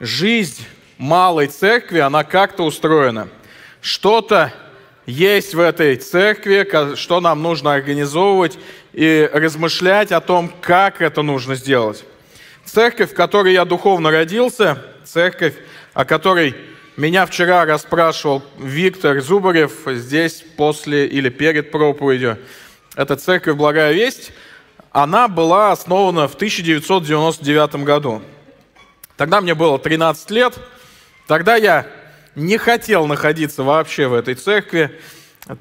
жизнь малой церкви, она как-то устроена. Что-то есть в этой церкви, что нам нужно организовывать и размышлять о том, как это нужно сделать. Церковь, в которой я духовно родился, церковь, о которой меня вчера расспрашивал Виктор Зубарев здесь после или перед проповедью. Это церковь «Благая весть». Она была основана в 1999 году. Тогда мне было 13 лет. Тогда я не хотел находиться вообще в этой церкви,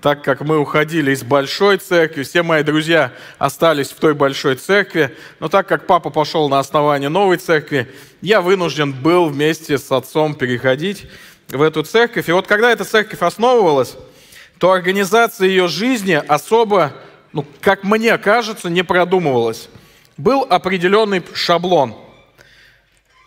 так как мы уходили из большой церкви, все мои друзья остались в той большой церкви, но так как папа пошел на основание новой церкви, я вынужден был вместе с отцом переходить в эту церковь. И вот когда эта церковь основывалась, то организация ее жизни особо, ну, как мне кажется, не продумывалась. Был определенный шаблон –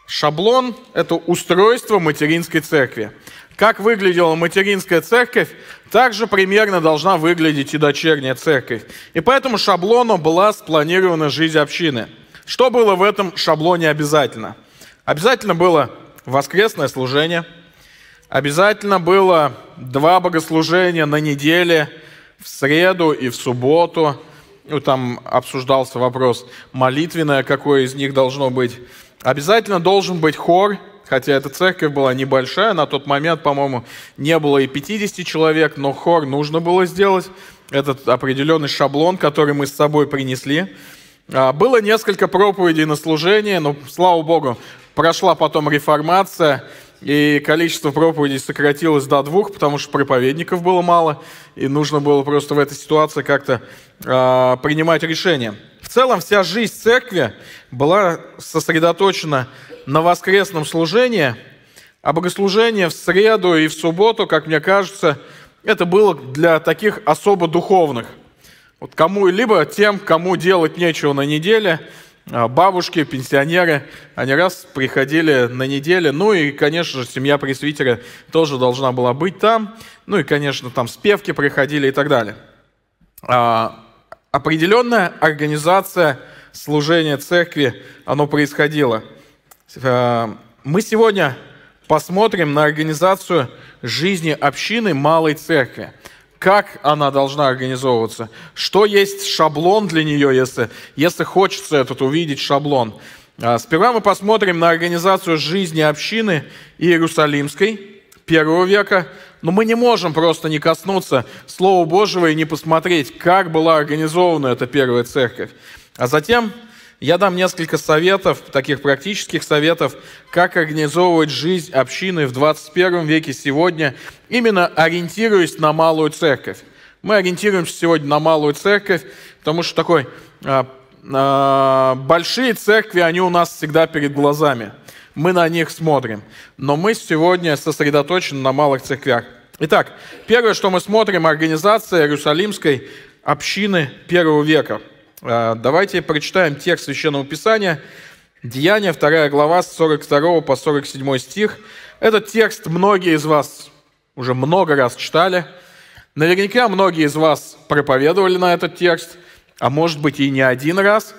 Шаблон – это устройство материнской церкви. Как выглядела материнская церковь, так же примерно должна выглядеть и дочерняя церковь. И поэтому шаблоном была спланирована жизнь общины. Что было в этом шаблоне обязательно? Обязательно было воскресное служение, обязательно было два богослужения на неделе, в среду и в субботу. Ну, там обсуждался вопрос, молитвенное какое из них должно быть. Обязательно должен быть хор, хотя эта церковь была небольшая, на тот момент, по-моему, не было и 50 человек, но хор нужно было сделать. Этот определенный шаблон, который мы с собой принесли. А, было несколько проповедей на служение, но, слава Богу, прошла потом реформация – и количество проповедей сократилось до двух, потому что проповедников было мало, и нужно было просто в этой ситуации как-то э, принимать решение. В целом вся жизнь церкви была сосредоточена на воскресном служении, а богослужение в среду и в субботу, как мне кажется, это было для таких особо духовных. Вот кому-либо тем, кому делать нечего на неделе – а, бабушки, пенсионеры, они раз приходили на неделю. Ну и, конечно же, семья пресвитера тоже должна была быть там. Ну и, конечно, там спевки приходили и так далее. А, определенная организация служения церкви, оно происходило. А, мы сегодня посмотрим на организацию жизни общины малой церкви как она должна организовываться, что есть шаблон для нее, если, если хочется этот увидеть шаблон. А, сперва мы посмотрим на организацию жизни общины Иерусалимской первого века, но мы не можем просто не коснуться Слова Божьего и не посмотреть, как была организована эта первая церковь. А затем я дам несколько советов, таких практических советов, как организовывать жизнь общины в 21 веке сегодня, именно ориентируясь на малую церковь. Мы ориентируемся сегодня на малую церковь, потому что такой а, а, большие церкви, они у нас всегда перед глазами. Мы на них смотрим. Но мы сегодня сосредоточены на малых церквях. Итак, первое, что мы смотрим, организация Иерусалимской общины первого века – а, давайте прочитаем текст Священного Писания. Деяния, 2 глава, с 42 по 47 стих. Этот текст многие из вас уже много раз читали. Наверняка многие из вас проповедовали на этот текст, а может быть и не один раз,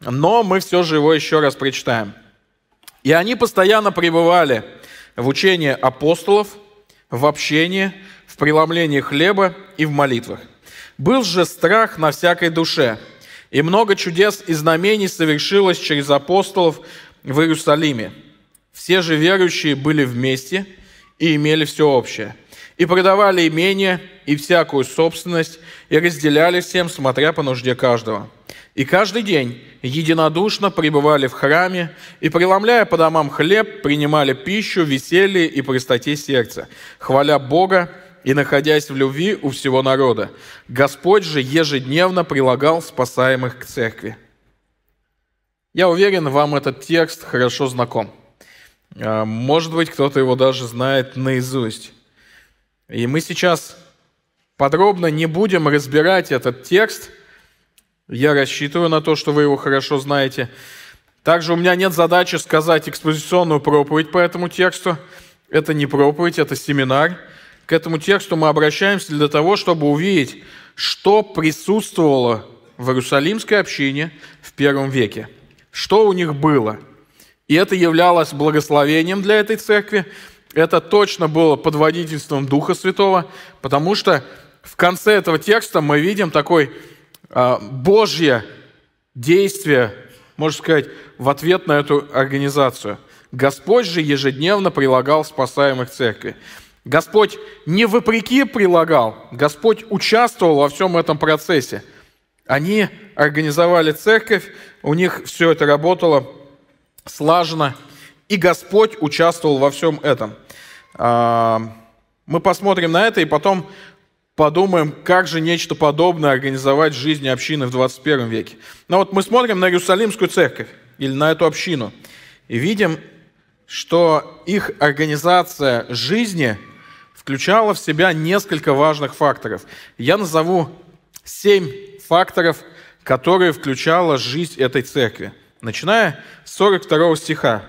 но мы все же его еще раз прочитаем. «И они постоянно пребывали в учении апостолов, в общении, в преломлении хлеба и в молитвах. Был же страх на всякой душе – и много чудес и знамений совершилось через апостолов в Иерусалиме. Все же верующие были вместе и имели все общее. И продавали имение и всякую собственность, и разделяли всем, смотря по нужде каждого. И каждый день единодушно пребывали в храме, и, преломляя по домам хлеб, принимали пищу, веселье и простоте сердца, хваля Бога и находясь в любви у всего народа. Господь же ежедневно прилагал спасаемых к церкви. Я уверен, вам этот текст хорошо знаком. А, может быть, кто-то его даже знает наизусть. И мы сейчас подробно не будем разбирать этот текст. Я рассчитываю на то, что вы его хорошо знаете. Также у меня нет задачи сказать экспозиционную проповедь по этому тексту. Это не проповедь, это семинар – к этому тексту мы обращаемся для того, чтобы увидеть, что присутствовало в Иерусалимской общине в первом веке, что у них было. И это являлось благословением для этой церкви, это точно было под водительством Духа Святого, потому что в конце этого текста мы видим такое э, а, Божье действие, можно сказать, в ответ на эту организацию. Господь же ежедневно прилагал спасаемых церкви. Господь не вопреки прилагал, Господь участвовал во всем этом процессе. Они организовали церковь, у них все это работало слаженно, и Господь участвовал во всем этом. А, мы посмотрим на это и потом подумаем, как же нечто подобное организовать в жизни общины в 21 веке. Но вот мы смотрим на Иерусалимскую церковь или на эту общину и видим, что их организация жизни – включала в себя несколько важных факторов. Я назову семь факторов, которые включала жизнь этой церкви. Начиная с 42 стиха,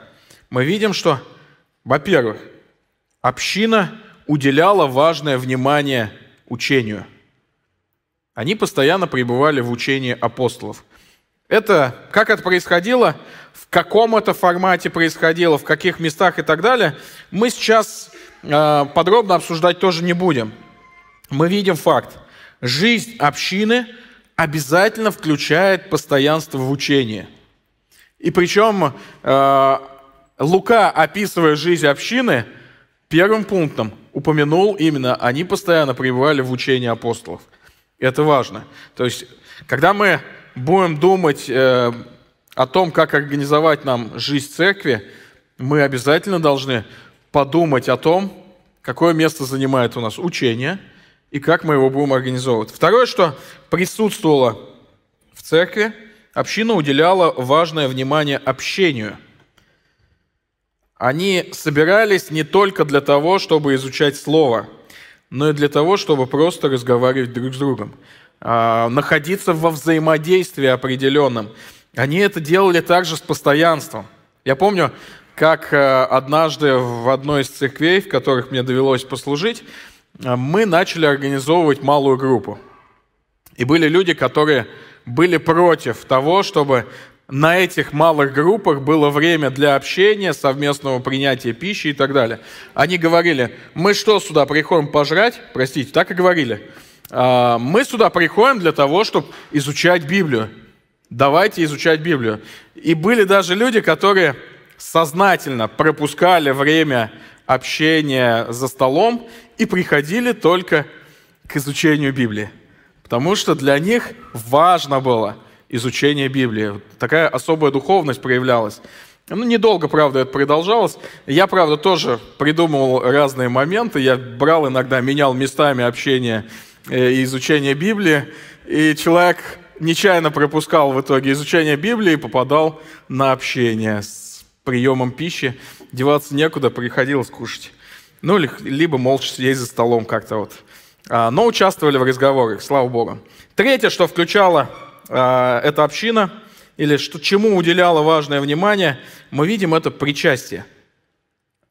мы видим, что, во-первых, община уделяла важное внимание учению. Они постоянно пребывали в учении апостолов. Это, как это происходило, в каком это формате происходило, в каких местах и так далее, мы сейчас Э, подробно обсуждать тоже не будем. Мы видим факт. Жизнь общины обязательно включает постоянство в учении. И причем э, Лука, описывая жизнь общины, первым пунктом упомянул именно, они постоянно пребывали в учении апостолов. Это важно. То есть, когда мы будем думать э, о том, как организовать нам жизнь церкви, мы обязательно должны подумать о том, какое место занимает у нас учение и как мы его будем организовывать. Второе, что присутствовало в церкви, община уделяла важное внимание общению. Они собирались не только для того, чтобы изучать Слово, но и для того, чтобы просто разговаривать друг с другом, а, находиться во взаимодействии определенном. Они это делали также с постоянством. Я помню, как э, однажды в одной из церквей, в которых мне довелось послужить, э, мы начали организовывать малую группу. И были люди, которые были против того, чтобы на этих малых группах было время для общения, совместного принятия пищи и так далее. Они говорили, мы что сюда приходим пожрать? Простите, так и говорили. «А, мы сюда приходим для того, чтобы изучать Библию. Давайте изучать Библию. И были даже люди, которые сознательно пропускали время общения за столом и приходили только к изучению Библии. Потому что для них важно было изучение Библии. Такая особая духовность проявлялась. Ну, недолго, правда, это продолжалось. Я, правда, тоже придумывал разные моменты. Я брал иногда, менял местами общение э, и изучение Библии. И человек нечаянно пропускал в итоге изучение Библии и попадал на общение с приемом пищи, деваться некуда, приходилось кушать. Ну, либо молча сидеть за столом как-то вот. А, но участвовали в разговорах, слава богу. Третье, что включала эта община, или что, чему уделяла важное внимание, мы видим это причастие,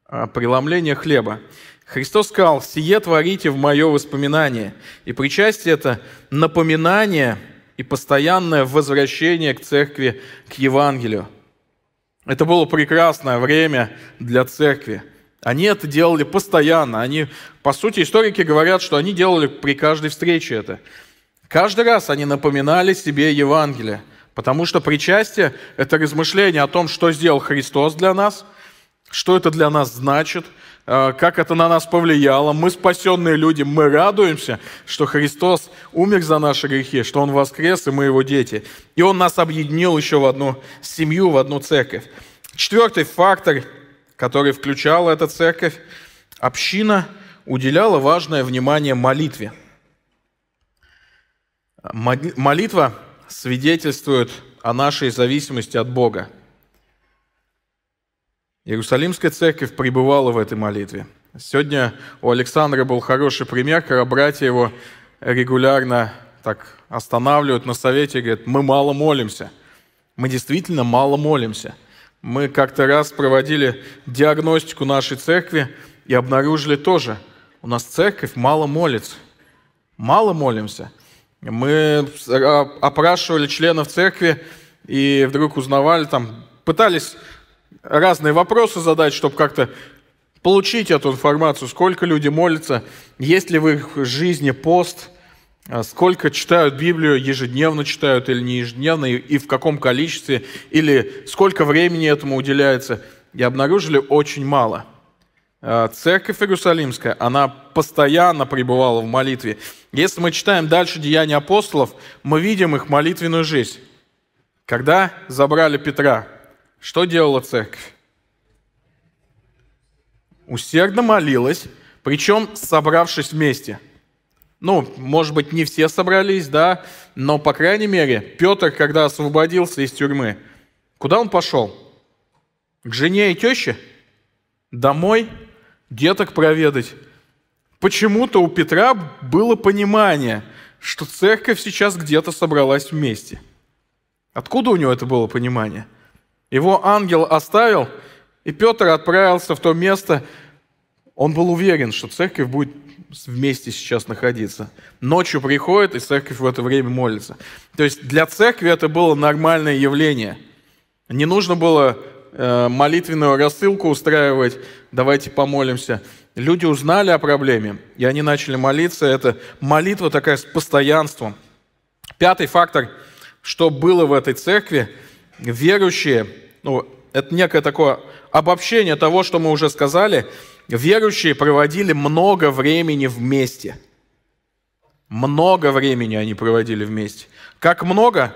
а, преломление хлеба. Христос сказал, «Сие творите в мое воспоминание». И причастие – это напоминание и постоянное возвращение к церкви, к Евангелию. Это было прекрасное время для церкви. Они это делали постоянно. Они, по сути, историки говорят, что они делали при каждой встрече это. Каждый раз они напоминали себе Евангелие, потому что причастие – это размышление о том, что сделал Христос для нас, что это для нас значит – Э, как это на нас повлияло. Мы спасенные люди, мы радуемся, что Христос умер за наши грехи, что Он воскрес, и мы Его дети. И Он нас объединил еще в одну семью, в одну церковь. Четвертый фактор, который включала эта церковь, община уделяла важное внимание молитве. Молитва свидетельствует о нашей зависимости от Бога – Иерусалимская церковь пребывала в этой молитве. Сегодня у Александра был хороший пример, когда братья его регулярно так останавливают на совете и говорят, мы мало молимся. Мы действительно мало молимся. Мы как-то раз проводили диагностику нашей церкви и обнаружили тоже, у нас церковь мало молится. Мало молимся. Мы а, опрашивали членов церкви и вдруг узнавали, там, пытались разные вопросы задать, чтобы как-то получить эту информацию, сколько люди молятся, есть ли в их жизни пост, а, сколько читают Библию, ежедневно читают или не ежедневно, и в каком количестве, или сколько времени этому уделяется. И обнаружили очень мало. А, церковь Иерусалимская, она постоянно пребывала в молитве. Если мы читаем дальше Деяния апостолов, мы видим их молитвенную жизнь. Когда забрали Петра, что делала церковь? Усердно молилась, причем собравшись вместе. Ну, может быть, не все собрались, да, но, по крайней мере, Петр, когда освободился из тюрьмы, куда он пошел? К жене и теще? Домой? Деток проведать? Почему-то у Петра было понимание, что церковь сейчас где-то собралась вместе. Откуда у него это было понимание? Его ангел оставил, и Петр отправился в то место. Он был уверен, что церковь будет вместе сейчас находиться. Ночью приходит, и церковь в это время молится. То есть для церкви это было нормальное явление. Не нужно было э, молитвенную рассылку устраивать, давайте помолимся. Люди узнали о проблеме, и они начали молиться. Это молитва такая с постоянством. Пятый фактор, что было в этой церкви, верующие – ну, это некое такое обобщение того, что мы уже сказали. Верующие проводили много времени вместе. Много времени они проводили вместе. Как много?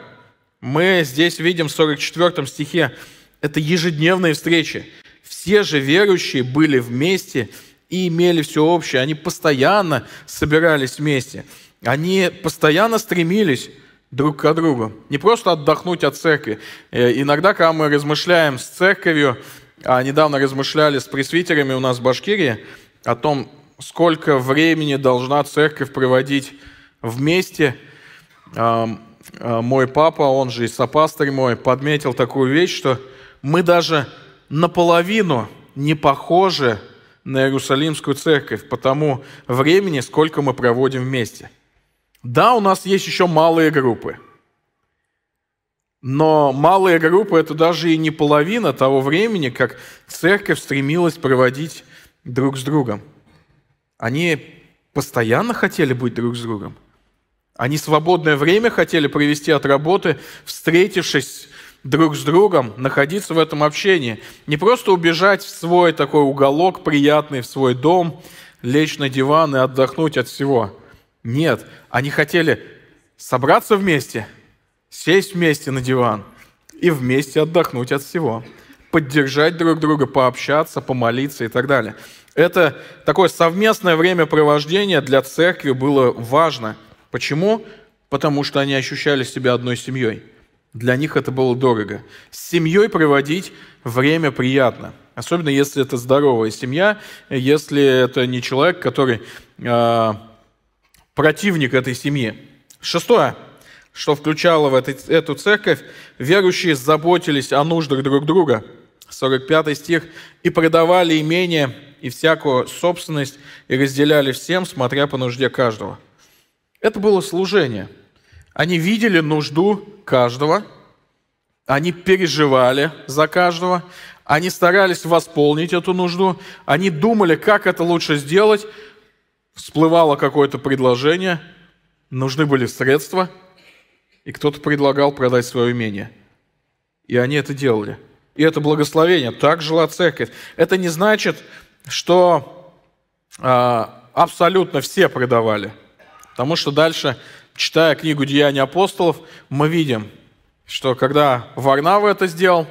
Мы здесь видим в 44 стихе. Это ежедневные встречи. Все же верующие были вместе и имели все общее. Они постоянно собирались вместе. Они постоянно стремились друг к другу. Не просто отдохнуть от церкви. Э, иногда, когда мы размышляем с церковью, а недавно размышляли с пресвитерами у нас в Башкирии о том, сколько времени должна церковь проводить вместе, э, мой папа, он же и сопастырь мой, подметил такую вещь, что мы даже наполовину не похожи на Иерусалимскую церковь по тому времени, сколько мы проводим вместе – да, у нас есть еще малые группы. Но малые группы – это даже и не половина того времени, как церковь стремилась проводить друг с другом. Они постоянно хотели быть друг с другом. Они свободное время хотели провести от работы, встретившись друг с другом, находиться в этом общении. Не просто убежать в свой такой уголок приятный, в свой дом, лечь на диван и отдохнуть от всего – нет, они хотели собраться вместе, сесть вместе на диван и вместе отдохнуть от всего, поддержать друг друга, пообщаться, помолиться и так далее. Это такое совместное времяпровождение для церкви было важно. Почему? Потому что они ощущали себя одной семьей. Для них это было дорого. С семьей проводить время приятно. Особенно если это здоровая семья, если это не человек, который а, противник этой семьи. Шестое, что включало в эту церковь, верующие заботились о нуждах друг друга. 45 стих. «И продавали имение и всякую собственность, и разделяли всем, смотря по нужде каждого». Это было служение. Они видели нужду каждого, они переживали за каждого, они старались восполнить эту нужду, они думали, как это лучше сделать, всплывало какое-то предложение, нужны были средства, и кто-то предлагал продать свое имение. И они это делали. И это благословение. Так жила церковь. Это не значит, что а, абсолютно все продавали. Потому что дальше, читая книгу «Деяния апостолов», мы видим, что когда Варнава это сделал,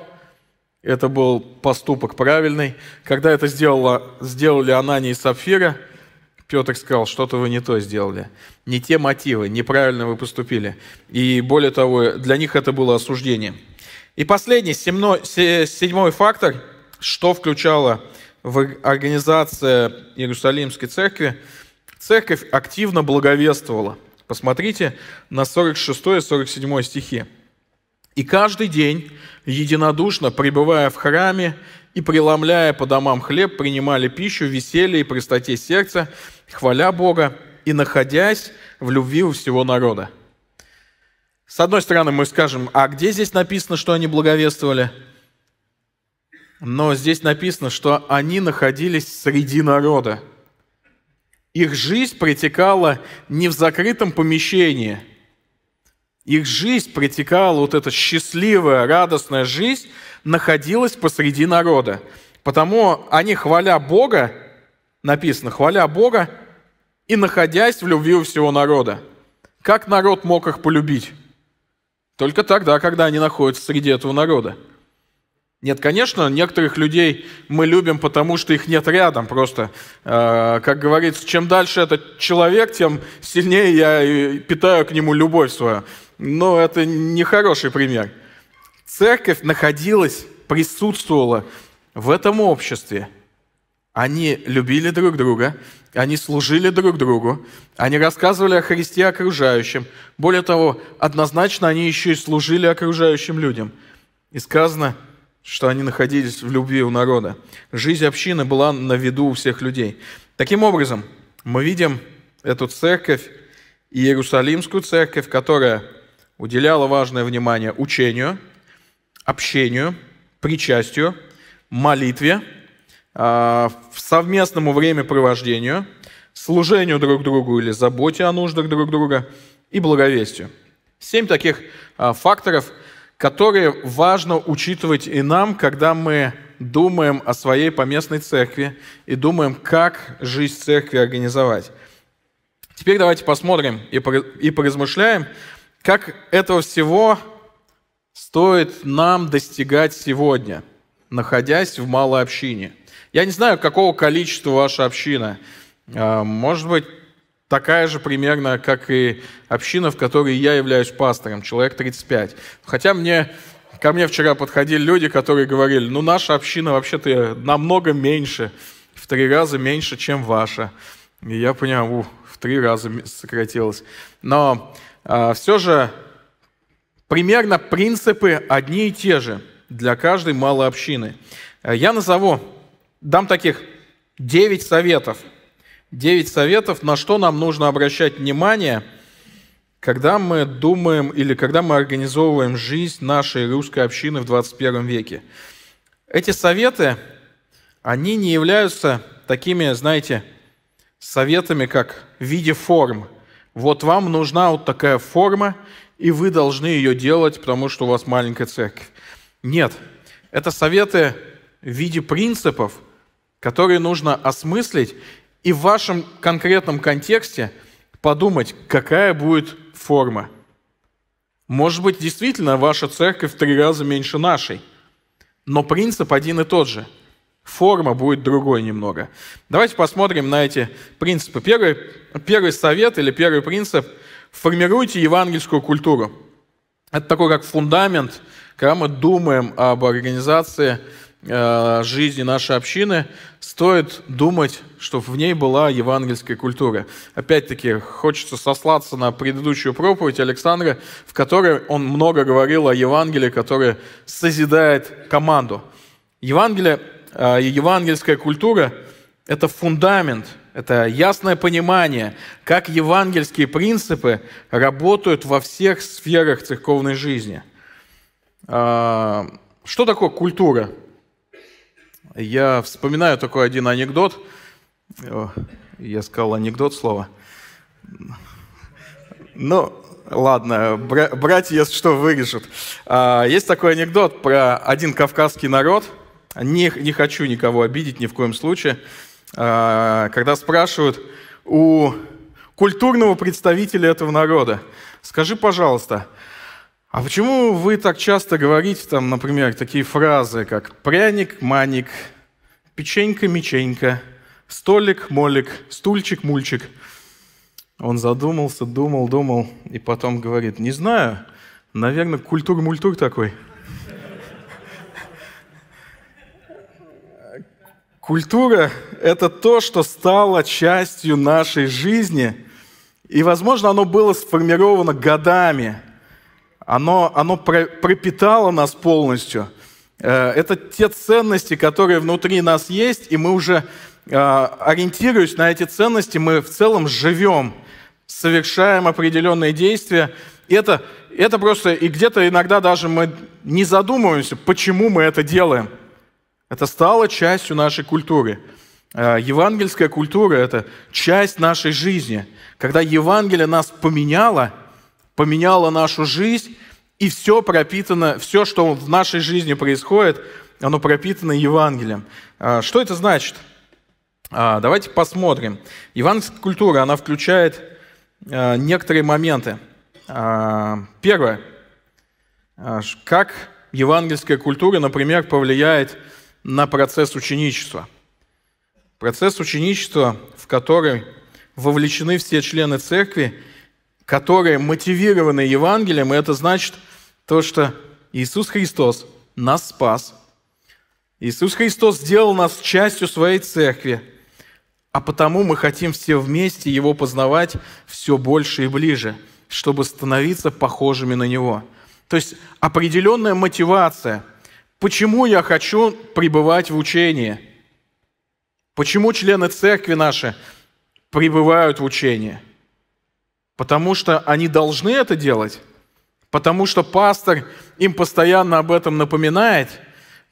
это был поступок правильный. Когда это сделала, сделали Анания и Сапфира – Петр сказал, что-то вы не то сделали, не те мотивы, неправильно вы поступили. И более того, для них это было осуждение. И последний, седьмой фактор, что включало в организация Иерусалимской церкви, церковь активно благовествовала. Посмотрите на 46 и 47 стихи. «И каждый день, единодушно пребывая в храме и преломляя по домам хлеб, принимали пищу в веселье и простоте сердца, хваля Бога и находясь в любви у всего народа. С одной стороны, мы скажем, а где здесь написано, что они благовествовали? Но здесь написано, что они находились среди народа. Их жизнь протекала не в закрытом помещении. Их жизнь протекала, вот эта счастливая, радостная жизнь, находилась посреди народа. Потому они, хваля Бога, написано, хваля Бога и находясь в любви у всего народа. Как народ мог их полюбить? Только тогда, когда они находятся среди этого народа. Нет, конечно, некоторых людей мы любим, потому что их нет рядом просто. Э, как говорится, чем дальше этот человек, тем сильнее я питаю к нему любовь свою. Но это не хороший пример. Церковь находилась, присутствовала в этом обществе – они любили друг друга, они служили друг другу, они рассказывали о Христе окружающим. Более того, однозначно они еще и служили окружающим людям. И сказано, что они находились в любви у народа. Жизнь общины была на виду у всех людей. Таким образом, мы видим эту церковь, Иерусалимскую церковь, которая уделяла важное внимание учению, общению, причастию, молитве – а, совместному времяпровождению, служению друг другу или заботе о нуждах друг друга и благовестию. Семь таких а, факторов, которые важно учитывать и нам, когда мы думаем о своей поместной церкви и думаем, как жизнь церкви организовать. Теперь давайте посмотрим и, и поразмышляем, как этого всего стоит нам достигать сегодня, находясь в малой общине – я не знаю, какого количества ваша община. А, может быть, такая же примерно, как и община, в которой я являюсь пастором, человек 35. Хотя мне, ко мне вчера подходили люди, которые говорили, ну наша община вообще-то намного меньше, в три раза меньше, чем ваша. И я понял, ух, в три раза сократилось. Но э, а, все же примерно принципы одни и те же для каждой малой общины. А, я назову Дам таких 9 советов. 9 советов, на что нам нужно обращать внимание, когда мы думаем или когда мы организовываем жизнь нашей русской общины в 21 веке. Эти советы, они не являются такими, знаете, советами, как в виде форм. Вот вам нужна вот такая форма, и вы должны ее делать, потому что у вас маленькая церковь. Нет, это советы в виде принципов, которые нужно осмыслить и в вашем конкретном контексте подумать, какая будет форма. Может быть, действительно, ваша церковь в три раза меньше нашей, но принцип один и тот же. Форма будет другой немного. Давайте посмотрим на эти принципы. Первый, первый совет или первый принцип – формируйте евангельскую культуру. Это такой как фундамент, когда мы думаем об организации – Э, жизни нашей общины, стоит думать, что в ней была евангельская культура. Опять-таки, хочется сослаться на предыдущую проповедь Александра, в которой он много говорил о Евангелии, которое созидает команду. Евангелие, э, евангельская культура – это фундамент, это ясное понимание, как евангельские принципы работают во всех сферах церковной жизни э, – что такое культура? Я вспоминаю такой один анекдот. О, я сказал анекдот слово. Ну, ладно, братья, если что, вырежут. А, есть такой анекдот про один кавказский народ. Не, не хочу никого обидеть ни в коем случае. А, когда спрашивают у культурного представителя этого народа, скажи, пожалуйста, а почему вы так часто говорите, там, например, такие фразы, как пряник, маник, печенька, меченька, столик, молик, стульчик, мульчик? Он задумался, думал, думал, и потом говорит, не знаю, наверное, культур-мультур такой. Культура – это то, что стало частью нашей жизни, и, возможно, оно было сформировано годами – оно, оно пропитало нас полностью. Э, это те ценности, которые внутри нас есть, и мы уже, э, ориентируясь на эти ценности, мы в целом живем, совершаем определенные действия. И это, это просто, и где-то иногда даже мы не задумываемся, почему мы это делаем. Это стало частью нашей культуры. Э, евангельская культура – это часть нашей жизни. Когда Евангелие нас поменяло – поменяла нашу жизнь, и все пропитано, все, что в нашей жизни происходит, оно пропитано Евангелием. А, что это значит? А, давайте посмотрим. Евангельская культура, она включает а, некоторые моменты. Первое. Как евангельская культура, например, повлияет на процесс ученичества? Процесс ученичества, в который вовлечены все члены церкви – которые мотивированы Евангелием, и это значит то, что Иисус Христос нас спас, Иисус Христос сделал нас частью своей церкви, а потому мы хотим все вместе Его познавать все больше и ближе, чтобы становиться похожими на Него. То есть определенная мотивация. Почему я хочу пребывать в учении? Почему члены церкви наши пребывают в учении? Потому что они должны это делать, потому что пастор им постоянно об этом напоминает,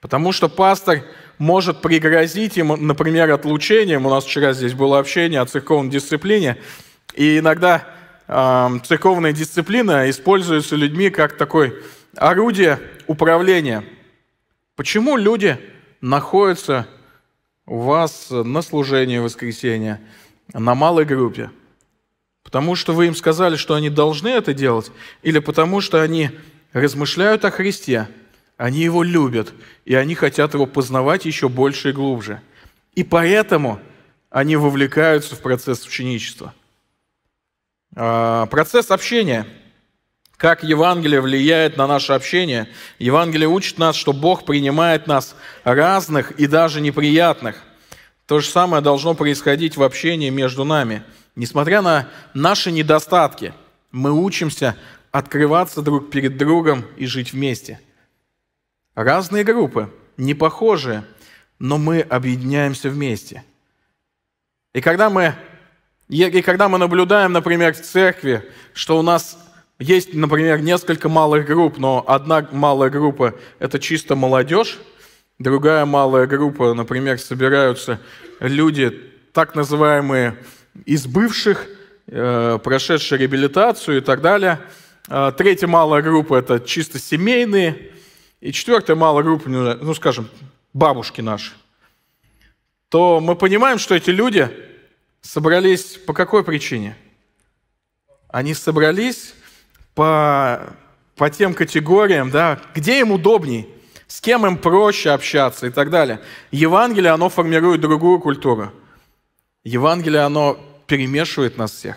потому что пастор может пригрозить им, например, отлучением. У нас вчера здесь было общение о церковной дисциплине, и иногда э, церковная дисциплина используется людьми как такое орудие управления. Почему люди находятся у вас на служении воскресенья, на малой группе – Потому что вы им сказали, что они должны это делать, или потому что они размышляют о Христе, они его любят, и они хотят его познавать еще больше и глубже. И поэтому они вовлекаются в процесс ученичества. А, процесс общения. Как Евангелие влияет на наше общение. Евангелие учит нас, что Бог принимает нас разных и даже неприятных – то же самое должно происходить в общении между нами. Несмотря на наши недостатки, мы учимся открываться друг перед другом и жить вместе. Разные группы, не похожие, но мы объединяемся вместе. И когда мы, и когда мы наблюдаем, например, в церкви, что у нас есть, например, несколько малых групп, но одна малая группа – это чисто молодежь, Другая малая группа, например, собираются люди, так называемые из бывших, э, прошедшие реабилитацию и так далее. Э, третья малая группа – это чисто семейные. И четвертая малая группа, ну, скажем, бабушки наши. То мы понимаем, что эти люди собрались по какой причине? Они собрались по, по тем категориям, да, где им удобней с кем им проще общаться и так далее. Евангелие, оно формирует другую культуру. Евангелие, оно перемешивает нас всех.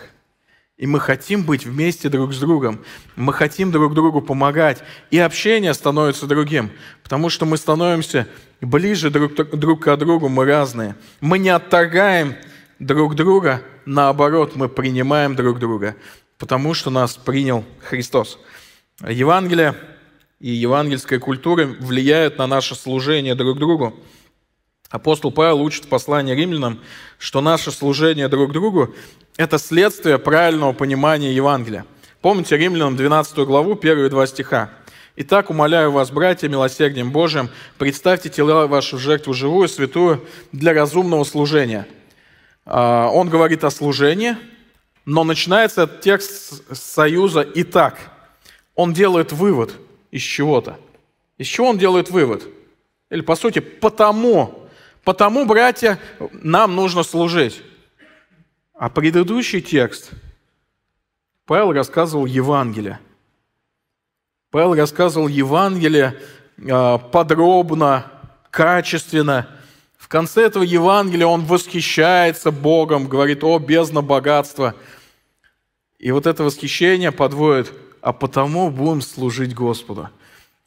И мы хотим быть вместе друг с другом. Мы хотим друг другу помогать. И общение становится другим. Потому что мы становимся ближе друг, друг к другу, мы разные. Мы не отторгаем друг друга, наоборот, мы принимаем друг друга. Потому что нас принял Христос. Евангелие и евангельская культура влияют на наше служение друг другу. Апостол Павел учит в послании римлянам, что наше служение друг другу – это следствие правильного понимания Евангелия. Помните римлянам 12 главу, первые два стиха. «Итак, умоляю вас, братья, милосердием Божьим, представьте тела ваши в жертву живую, святую, для разумного служения». А, он говорит о служении, но начинается этот текст с союза итак. Он делает вывод – из чего-то. Из чего он делает вывод? Или, по сути, потому. Потому, братья, нам нужно служить. А предыдущий текст Павел рассказывал Евангелие. Павел рассказывал Евангелие а, подробно, качественно. В конце этого Евангелия он восхищается Богом, говорит, о, бездна богатства. И вот это восхищение подводит а потому будем служить Господу.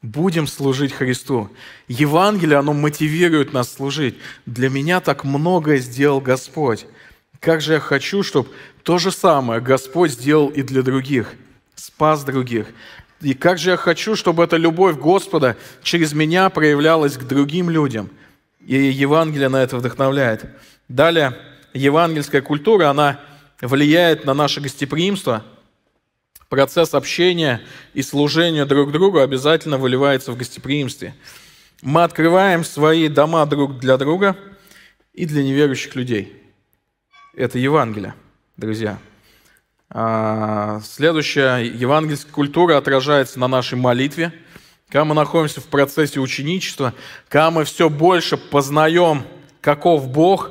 Будем служить Христу. Евангелие, оно мотивирует нас служить. Для меня так многое сделал Господь. Как же я хочу, чтобы то же самое Господь сделал и для других, спас других. И как же я хочу, чтобы эта любовь Господа через меня проявлялась к другим людям. И Евангелие на это вдохновляет. Далее, евангельская культура, она влияет на наше гостеприимство – Процесс общения и служения друг другу обязательно выливается в гостеприимстве. Мы открываем свои дома друг для друга и для неверующих людей. Это Евангелие, друзья. А, следующая евангельская культура отражается на нашей молитве, когда мы находимся в процессе ученичества, когда мы все больше познаем, каков Бог,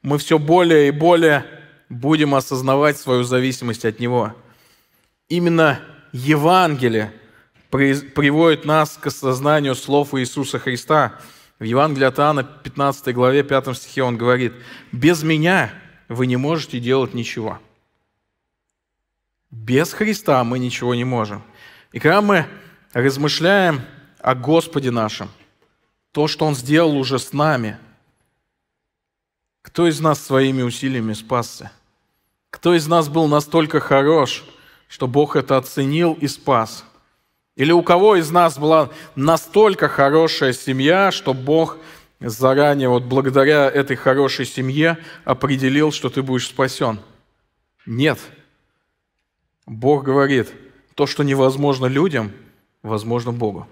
мы все более и более будем осознавать свою зависимость от Него. Именно Евангелие приводит нас к осознанию слов Иисуса Христа. В Евангелии от Иоанна, 15 главе, 5 стихе он говорит, «Без меня вы не можете делать ничего». Без Христа мы ничего не можем. И когда мы размышляем о Господе нашем, то, что Он сделал уже с нами, кто из нас своими усилиями спасся? Кто из нас был настолько хорош, что Бог это оценил и спас. Или у кого из нас была настолько хорошая семья, что Бог заранее, вот благодаря этой хорошей семье, определил, что ты будешь спасен? Нет. Бог говорит, то, что невозможно людям, возможно Богу.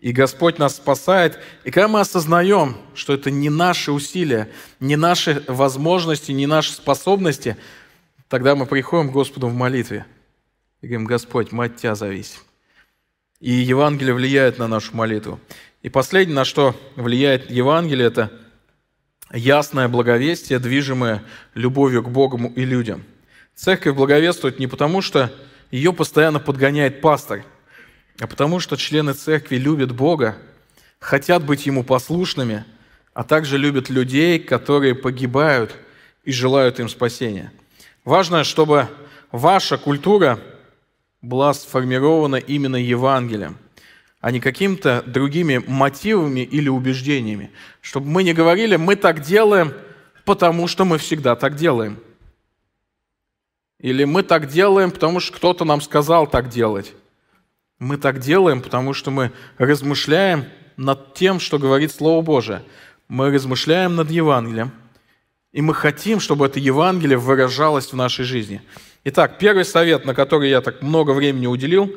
И Господь нас спасает. И когда мы осознаем, что это не наши усилия, не наши возможности, не наши способности, тогда мы приходим к Господу в молитве – и говорим, Господь, мы от Тебя зависим. И Евангелие влияет на нашу молитву. И последнее, на что влияет Евангелие, это ясное благовестие, движимое любовью к Богу и людям. Церковь благовествует не потому, что ее постоянно подгоняет пастор, а потому что члены церкви любят Бога, хотят быть Ему послушными, а также любят людей, которые погибают и желают им спасения. Важно, чтобы ваша культура – была сформирована именно Евангелием, а не какими-то другими мотивами или убеждениями. Чтобы мы не говорили, мы так делаем, потому что мы всегда так делаем. Или мы так делаем, потому что кто-то нам сказал так делать. Мы так делаем, потому что мы размышляем над тем, что говорит Слово Божие. Мы размышляем над Евангелием, и мы хотим, чтобы это Евангелие выражалось в нашей жизни. Итак, первый совет, на который я так много времени уделил,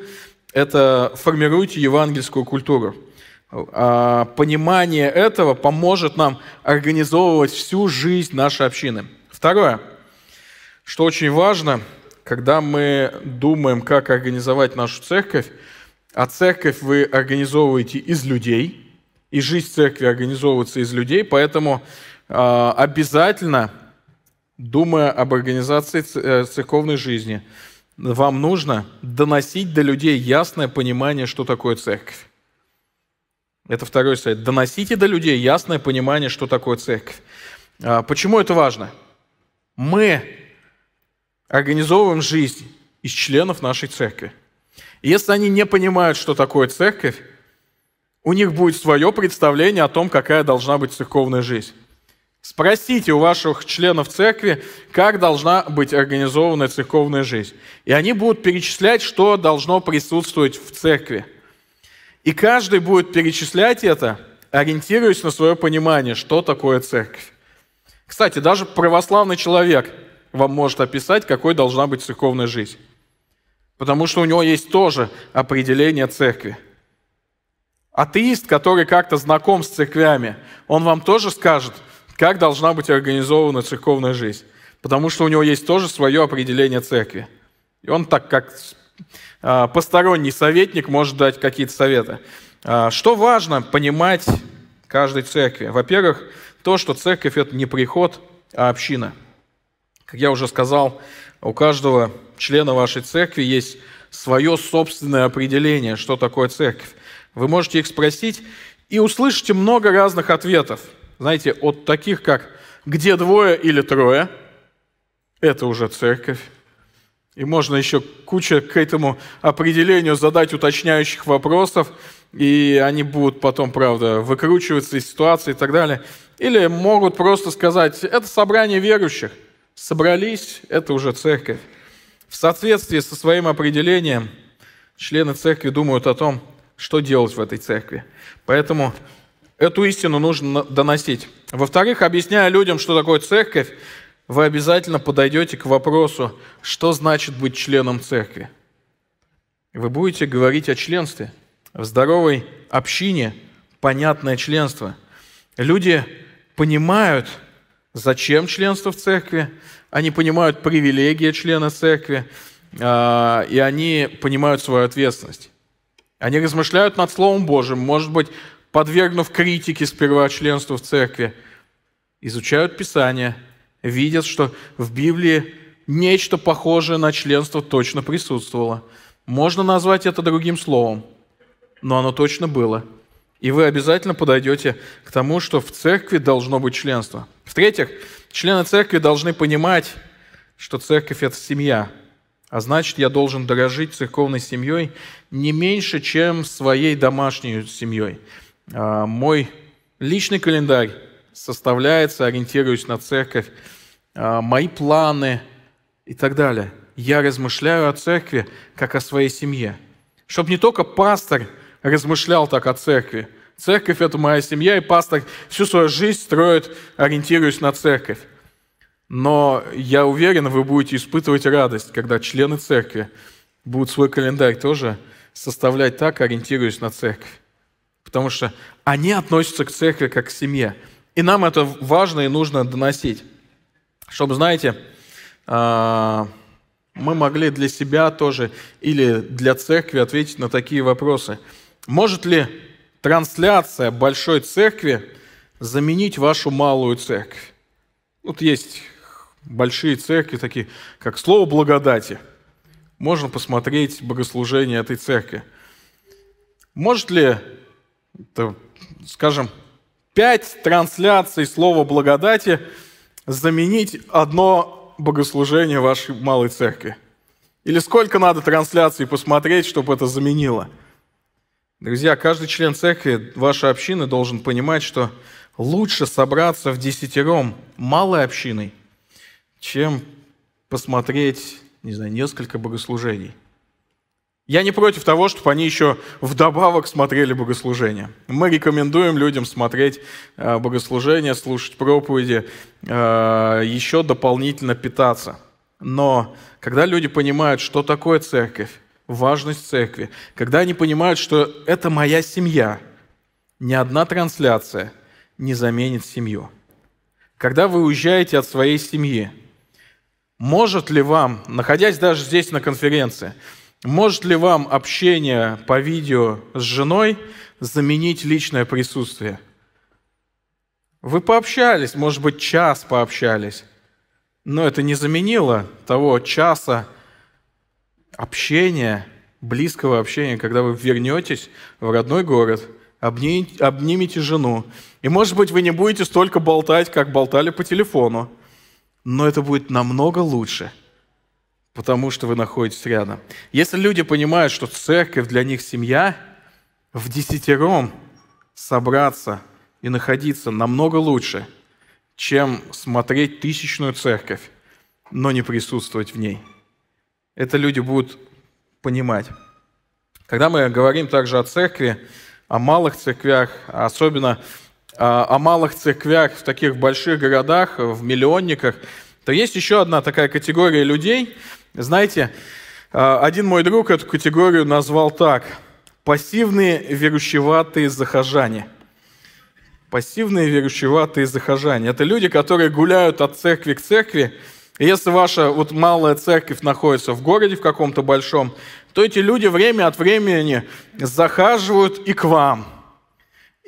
это формируйте евангельскую культуру. А, понимание этого поможет нам организовывать всю жизнь нашей общины. Второе, что очень важно, когда мы думаем, как организовать нашу церковь, а церковь вы организовываете из людей, и жизнь церкви организовывается из людей, поэтому а, обязательно думая об организации э, церковной жизни, вам нужно доносить до людей ясное понимание, что такое церковь. Это второй совет. Доносите до людей ясное понимание, что такое церковь. А, почему это важно? Мы организовываем жизнь из членов нашей церкви. если они не понимают, что такое церковь, у них будет свое представление о том, какая должна быть церковная жизнь. Спросите у ваших членов церкви, как должна быть организована церковная жизнь. И они будут перечислять, что должно присутствовать в церкви. И каждый будет перечислять это, ориентируясь на свое понимание, что такое церковь. Кстати, даже православный человек вам может описать, какой должна быть церковная жизнь. Потому что у него есть тоже определение церкви. Атеист, который как-то знаком с церквями, он вам тоже скажет – как должна быть организована церковная жизнь. Потому что у него есть тоже свое определение церкви. И он так как а, посторонний советник может дать какие-то советы. А, что важно понимать каждой церкви? Во-первых, то, что церковь – это не приход, а община. Как я уже сказал, у каждого члена вашей церкви есть свое собственное определение, что такое церковь. Вы можете их спросить и услышите много разных ответов – знаете, от таких, как «где двое или трое», это уже церковь. И можно еще куча к этому определению задать уточняющих вопросов, и они будут потом, правда, выкручиваться из ситуации и так далее. Или могут просто сказать, это собрание верующих. Собрались, это уже церковь. В соответствии со своим определением члены церкви думают о том, что делать в этой церкви. Поэтому Эту истину нужно доносить. Во-вторых, объясняя людям, что такое церковь, вы обязательно подойдете к вопросу, что значит быть членом церкви. Вы будете говорить о членстве. В здоровой общине понятное членство. Люди понимают, зачем членство в церкви, они понимают привилегии члена церкви, а, и они понимают свою ответственность. Они размышляют над Словом Божьим. Может быть, подвергнув критике сперва членство в церкви, изучают Писание, видят, что в Библии нечто похожее на членство точно присутствовало. Можно назвать это другим словом, но оно точно было. И вы обязательно подойдете к тому, что в церкви должно быть членство. В-третьих, члены церкви должны понимать, что церковь – это семья. А значит, я должен дорожить церковной семьей не меньше, чем своей домашней семьей. А, мой личный календарь составляется, ориентируясь на церковь, а, мои планы и так далее. Я размышляю о церкви, как о своей семье. Чтобы не только пастор размышлял так о церкви. Церковь – это моя семья, и пастор всю свою жизнь строит, ориентируясь на церковь. Но я уверен, вы будете испытывать радость, когда члены церкви будут свой календарь тоже составлять так, ориентируясь на церковь потому что они относятся к церкви как к семье. И нам это важно и нужно доносить, чтобы, знаете, а, мы могли для себя тоже или для церкви ответить на такие вопросы. Может ли трансляция большой церкви заменить вашу малую церковь? Вот есть большие церкви, такие как Слово благодати. Можно посмотреть богослужение этой церкви. Может ли это, скажем, пять трансляций слова благодати заменить одно богослужение вашей малой церкви? Или сколько надо трансляций посмотреть, чтобы это заменило? Друзья, каждый член церкви вашей общины должен понимать, что лучше собраться в десятером малой общиной, чем посмотреть, не знаю, несколько богослужений – я не против того, чтобы они еще вдобавок смотрели богослужения. Мы рекомендуем людям смотреть э, богослужения, слушать проповеди, э, еще дополнительно питаться. Но когда люди понимают, что такое церковь, важность церкви, когда они понимают, что это моя семья, ни одна трансляция не заменит семью. Когда вы уезжаете от своей семьи, может ли вам, находясь даже здесь на конференции, может ли вам общение по видео с женой заменить личное присутствие? Вы пообщались, может быть, час пообщались, но это не заменило того часа общения, близкого общения, когда вы вернетесь в родной город, обнимите жену. И, может быть, вы не будете столько болтать, как болтали по телефону, но это будет намного лучше – потому что вы находитесь рядом. Если люди понимают, что церковь для них семья, в десятером собраться и находиться намного лучше, чем смотреть тысячную церковь, но не присутствовать в ней. Это люди будут понимать. Когда мы говорим также о церкви, о малых церквях, а особенно а, о малых церквях в таких больших городах, в миллионниках, то есть еще одна такая категория людей – знаете, а, один мой друг эту категорию назвал так – пассивные верующеватые захожане. Пассивные верующеватые захожане. Это люди, которые гуляют от церкви к церкви. И если ваша вот малая церковь находится в городе в каком-то большом, то эти люди время от времени захаживают и к вам –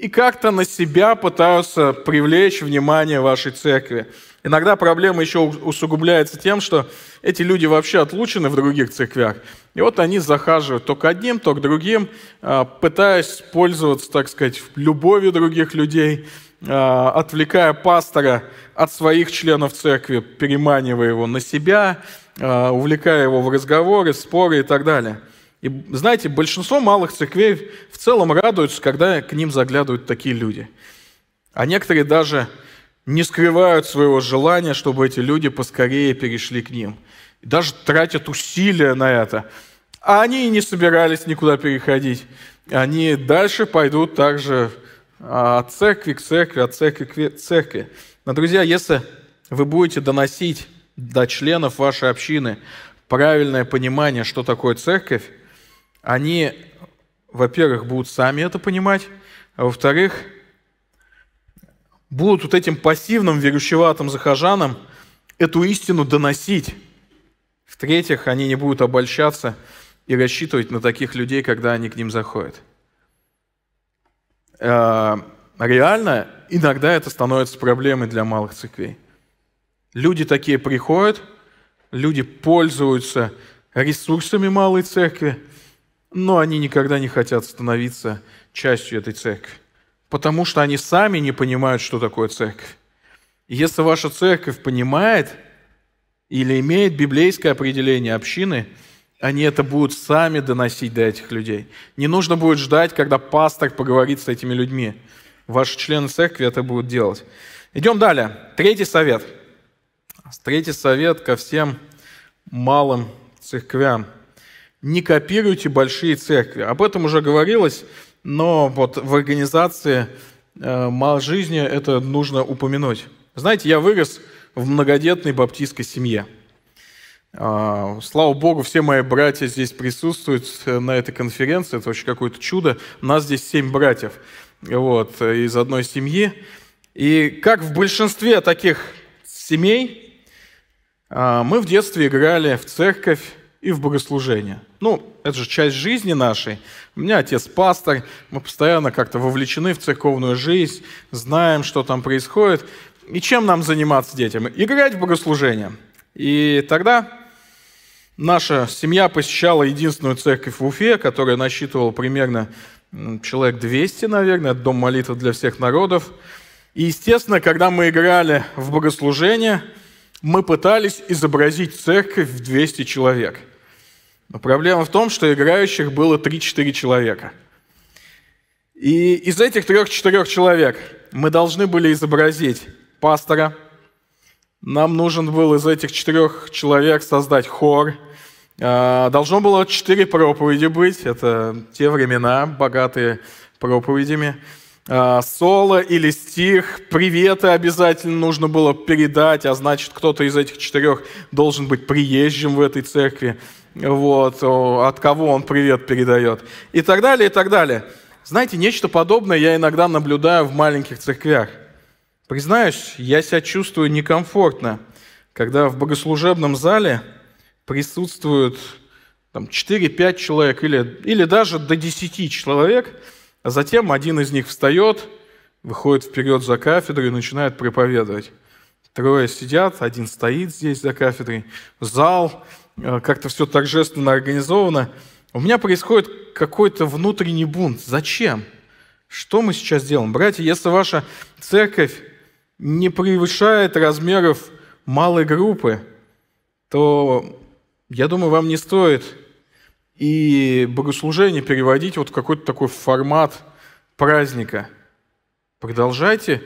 и как-то на себя пытаются привлечь внимание вашей церкви. Иногда проблема еще усугубляется тем, что эти люди вообще отлучены в других церквях. И вот они захаживают то к одним, то к другим, а, пытаясь пользоваться, так сказать, любовью других людей, а, отвлекая пастора от своих членов церкви, переманивая его на себя, а, увлекая его в разговоры, споры и так далее – и знаете, большинство малых церквей в целом радуются, когда к ним заглядывают такие люди. А некоторые даже не скрывают своего желания, чтобы эти люди поскорее перешли к ним. И даже тратят усилия на это. А они и не собирались никуда переходить. Они дальше пойдут также а, от церкви к церкви, от церкви к церкви. Но, друзья, если вы будете доносить до членов вашей общины правильное понимание, что такое церковь, они, во-первых, будут сами это понимать, а во-вторых, будут вот этим пассивным, верущеватым захожанам эту истину доносить. В-третьих, они не будут обольщаться и рассчитывать на таких людей, когда они к ним заходят. А, реально, иногда это становится проблемой для малых церквей. Люди такие приходят, люди пользуются ресурсами малой церкви – но они никогда не хотят становиться частью этой церкви, потому что они сами не понимают, что такое церковь. если ваша церковь понимает или имеет библейское определение общины, они это будут сами доносить до этих людей. Не нужно будет ждать, когда пастор поговорит с этими людьми. Ваши члены церкви это будут делать. Идем далее. Третий совет. Третий совет ко всем малым церквям – не копируйте большие церкви. Об этом уже говорилось, но вот в организации э, мал жизни это нужно упомянуть. Знаете, я вырос в многодетной баптистской семье. А, слава Богу, все мои братья здесь присутствуют э, на этой конференции. Это вообще какое-то чудо. Нас здесь семь братьев вот, э, из одной семьи. И как в большинстве таких семей, а, мы в детстве играли в церковь, и в богослужение. Ну, это же часть жизни нашей. У меня отец пастор, мы постоянно как-то вовлечены в церковную жизнь, знаем, что там происходит. И чем нам заниматься детям? Играть в богослужение. И тогда наша семья посещала единственную церковь в Уфе, которая насчитывала примерно ну, человек 200, наверное, дом молитвы для всех народов. И, естественно, когда мы играли в богослужение, мы пытались изобразить церковь в 200 человек – но проблема в том, что играющих было 3-4 человека. И из этих 3-4 человек мы должны были изобразить пастора. Нам нужен был из этих четырех человек создать хор. А, должно было четыре проповеди быть. Это те времена, богатые проповедями. А, соло или стих, приветы обязательно нужно было передать, а значит, кто-то из этих четырех должен быть приезжим в этой церкви вот, от кого он привет передает, и так далее, и так далее. Знаете, нечто подобное я иногда наблюдаю в маленьких церквях. Признаюсь, я себя чувствую некомфортно, когда в богослужебном зале присутствуют там, 4-5 человек или, или даже до 10 человек, а затем один из них встает, выходит вперед за кафедру и начинает проповедовать. Трое сидят, один стоит здесь за кафедрой, зал – Э, как-то все торжественно организовано, у меня происходит какой-то внутренний бунт. Зачем? Что мы сейчас делаем? Братья, если ваша церковь не превышает размеров малой группы, то, я думаю, вам не стоит и богослужение переводить вот в какой-то такой формат праздника. Продолжайте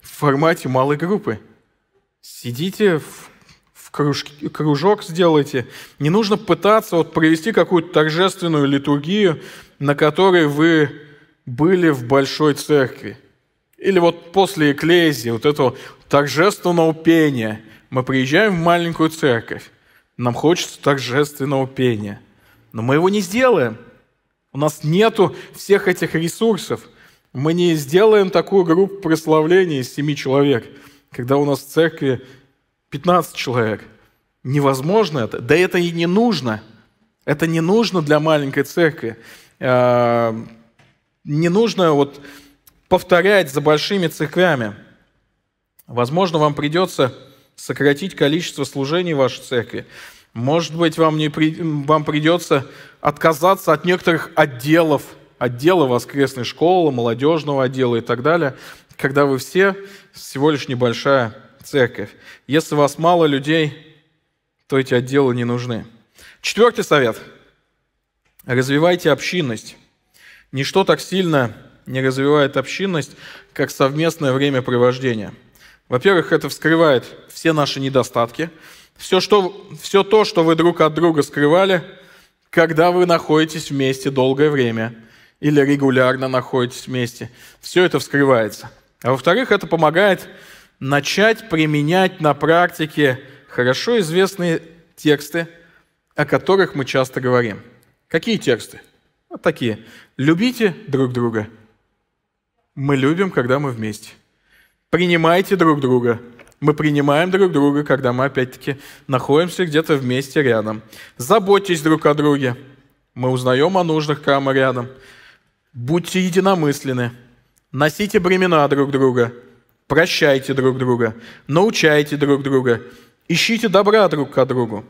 в формате малой группы. Сидите в кружки, кружок сделайте. Не нужно пытаться вот провести какую-то торжественную литургию, на которой вы были в большой церкви. Или вот после эклезии, вот этого торжественного пения. Мы приезжаем в маленькую церковь, нам хочется торжественного пения. Но мы его не сделаем. У нас нету всех этих ресурсов. Мы не сделаем такую группу прославления из семи человек, когда у нас в церкви 15 человек. Невозможно это. Да это и не нужно. Это не нужно для маленькой церкви. А, не нужно вот повторять за большими церквями. Возможно, вам придется сократить количество служений в вашей церкви. Может быть, вам, не при... вам придется отказаться от некоторых отделов, отдела воскресной школы, молодежного отдела и так далее, когда вы все всего лишь небольшая церковь. Если у вас мало людей, то эти отделы не нужны. Четвертый совет. Развивайте общинность. Ничто так сильно не развивает общинность, как совместное времяпровождение. Во-первых, это вскрывает все наши недостатки. Все, что, все то, что вы друг от друга скрывали, когда вы находитесь вместе долгое время или регулярно находитесь вместе, все это вскрывается. А во-вторых, это помогает начать применять на практике хорошо известные тексты, о которых мы часто говорим. Какие тексты? Вот такие. Любите друг друга. Мы любим, когда мы вместе. Принимайте друг друга. Мы принимаем друг друга, когда мы опять-таки находимся где-то вместе рядом. Заботьтесь друг о друге. Мы узнаем о нужных, когда рядом. Будьте единомысленны. Носите бремена друг друга – Прощайте друг друга, научайте друг друга, ищите добра друг к другу,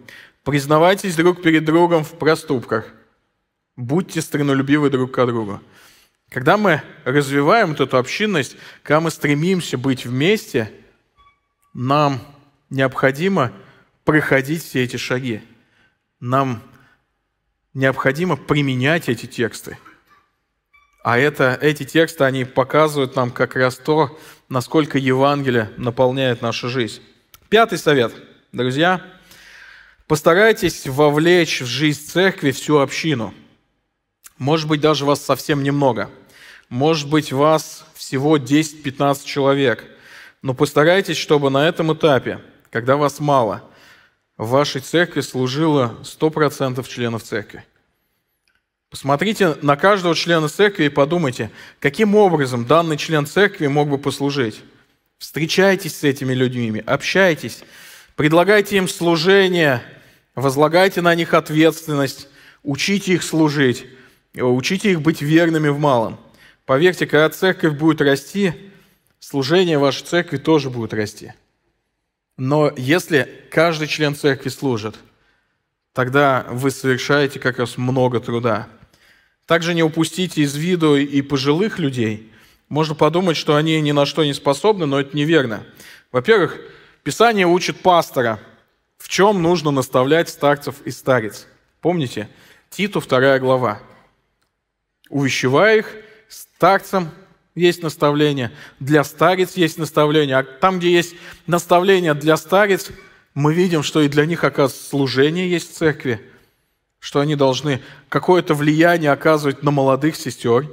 признавайтесь друг перед другом в проступках, будьте странолюбивы друг к другу. Когда мы развиваем вот эту общинность, когда мы стремимся быть вместе, нам необходимо проходить все эти шаги. Нам необходимо применять эти тексты. А это, эти тексты, они показывают нам как раз то, насколько Евангелие наполняет нашу жизнь. Пятый совет, друзья. Постарайтесь вовлечь в жизнь церкви всю общину. Может быть, даже вас совсем немного. Может быть, вас всего 10-15 человек. Но постарайтесь, чтобы на этом этапе, когда вас мало, в вашей церкви служило 100% членов церкви. Посмотрите на каждого члена церкви и подумайте, каким образом данный член церкви мог бы послужить. Встречайтесь с этими людьми, общайтесь, предлагайте им служение, возлагайте на них ответственность, учите их служить, учите их быть верными в малом. Поверьте, когда церковь будет расти, служение вашей церкви тоже будет расти. Но если каждый член церкви служит, тогда вы совершаете как раз много труда – также не упустите из виду и пожилых людей. Можно подумать, что они ни на что не способны, но это неверно. Во-первых, Писание учит пастора, в чем нужно наставлять старцев и старец. Помните? Титу 2 глава. Увещевая их, старцам есть наставление, для старец есть наставление. А там, где есть наставление для старец, мы видим, что и для них, оказывается, служение есть в церкви – что они должны какое-то влияние оказывать на молодых сестер.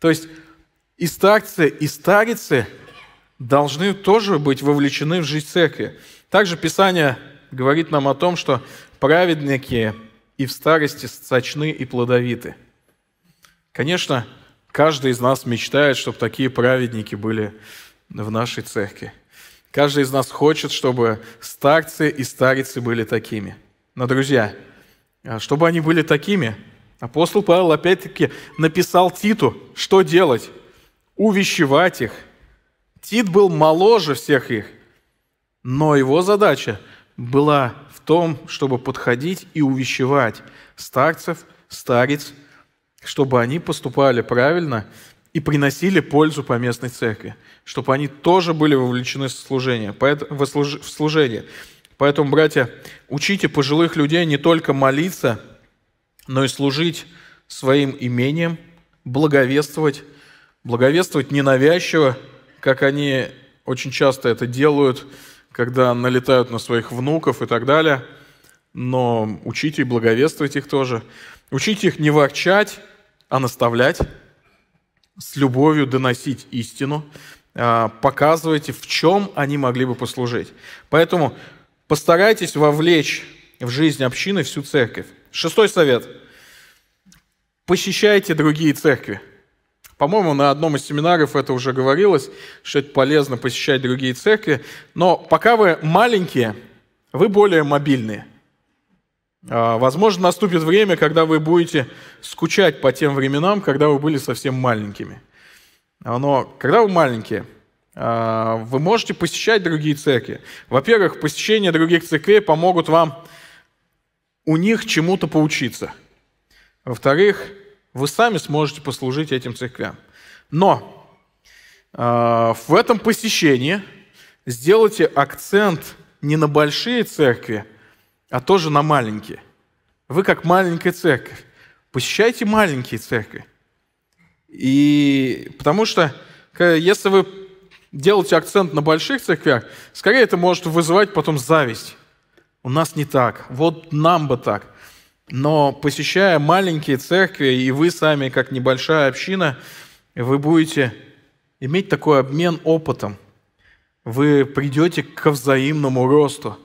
То есть и старцы, и старицы должны тоже быть вовлечены в жизнь церкви. Также Писание говорит нам о том, что праведники и в старости сочны и плодовиты. Конечно, каждый из нас мечтает, чтобы такие праведники были в нашей церкви. Каждый из нас хочет, чтобы старцы и старицы были такими. Но, друзья, а, чтобы они были такими, апостол Павел опять-таки написал Титу, что делать? Увещевать их. Тит был моложе всех их, но его задача была в том, чтобы подходить и увещевать старцев, старец, чтобы они поступали правильно и приносили пользу по местной церкви, чтобы они тоже были вовлечены в служение. Поэтому, братья, учите пожилых людей не только молиться, но и служить своим имением, благовествовать, благовествовать ненавязчиво, как они очень часто это делают, когда налетают на своих внуков и так далее. Но учите и благовествовать их тоже. Учите их не ворчать, а наставлять, с любовью доносить истину, а, показывайте, в чем они могли бы послужить. Поэтому Постарайтесь вовлечь в жизнь общины всю церковь. Шестой совет. Посещайте другие церкви. По-моему, на одном из семинаров это уже говорилось, что это полезно посещать другие церкви. Но пока вы маленькие, вы более мобильные. А, возможно, наступит время, когда вы будете скучать по тем временам, когда вы были совсем маленькими. А, но когда вы маленькие, а, вы можете посещать другие церкви. Во-первых, посещение других церквей помогут вам у них чему-то поучиться. Во-вторых, вы сами сможете послужить этим церквям. Но а, в этом посещении сделайте акцент не на большие церкви, а тоже на маленькие. Вы как маленькая церковь. Посещайте маленькие церкви. И потому что если вы делать акцент на больших церквях, скорее это может вызывать потом зависть. У нас не так, вот нам бы так. Но посещая маленькие церкви, и вы сами, как небольшая община, вы будете иметь такой обмен опытом. Вы придете ко взаимному росту.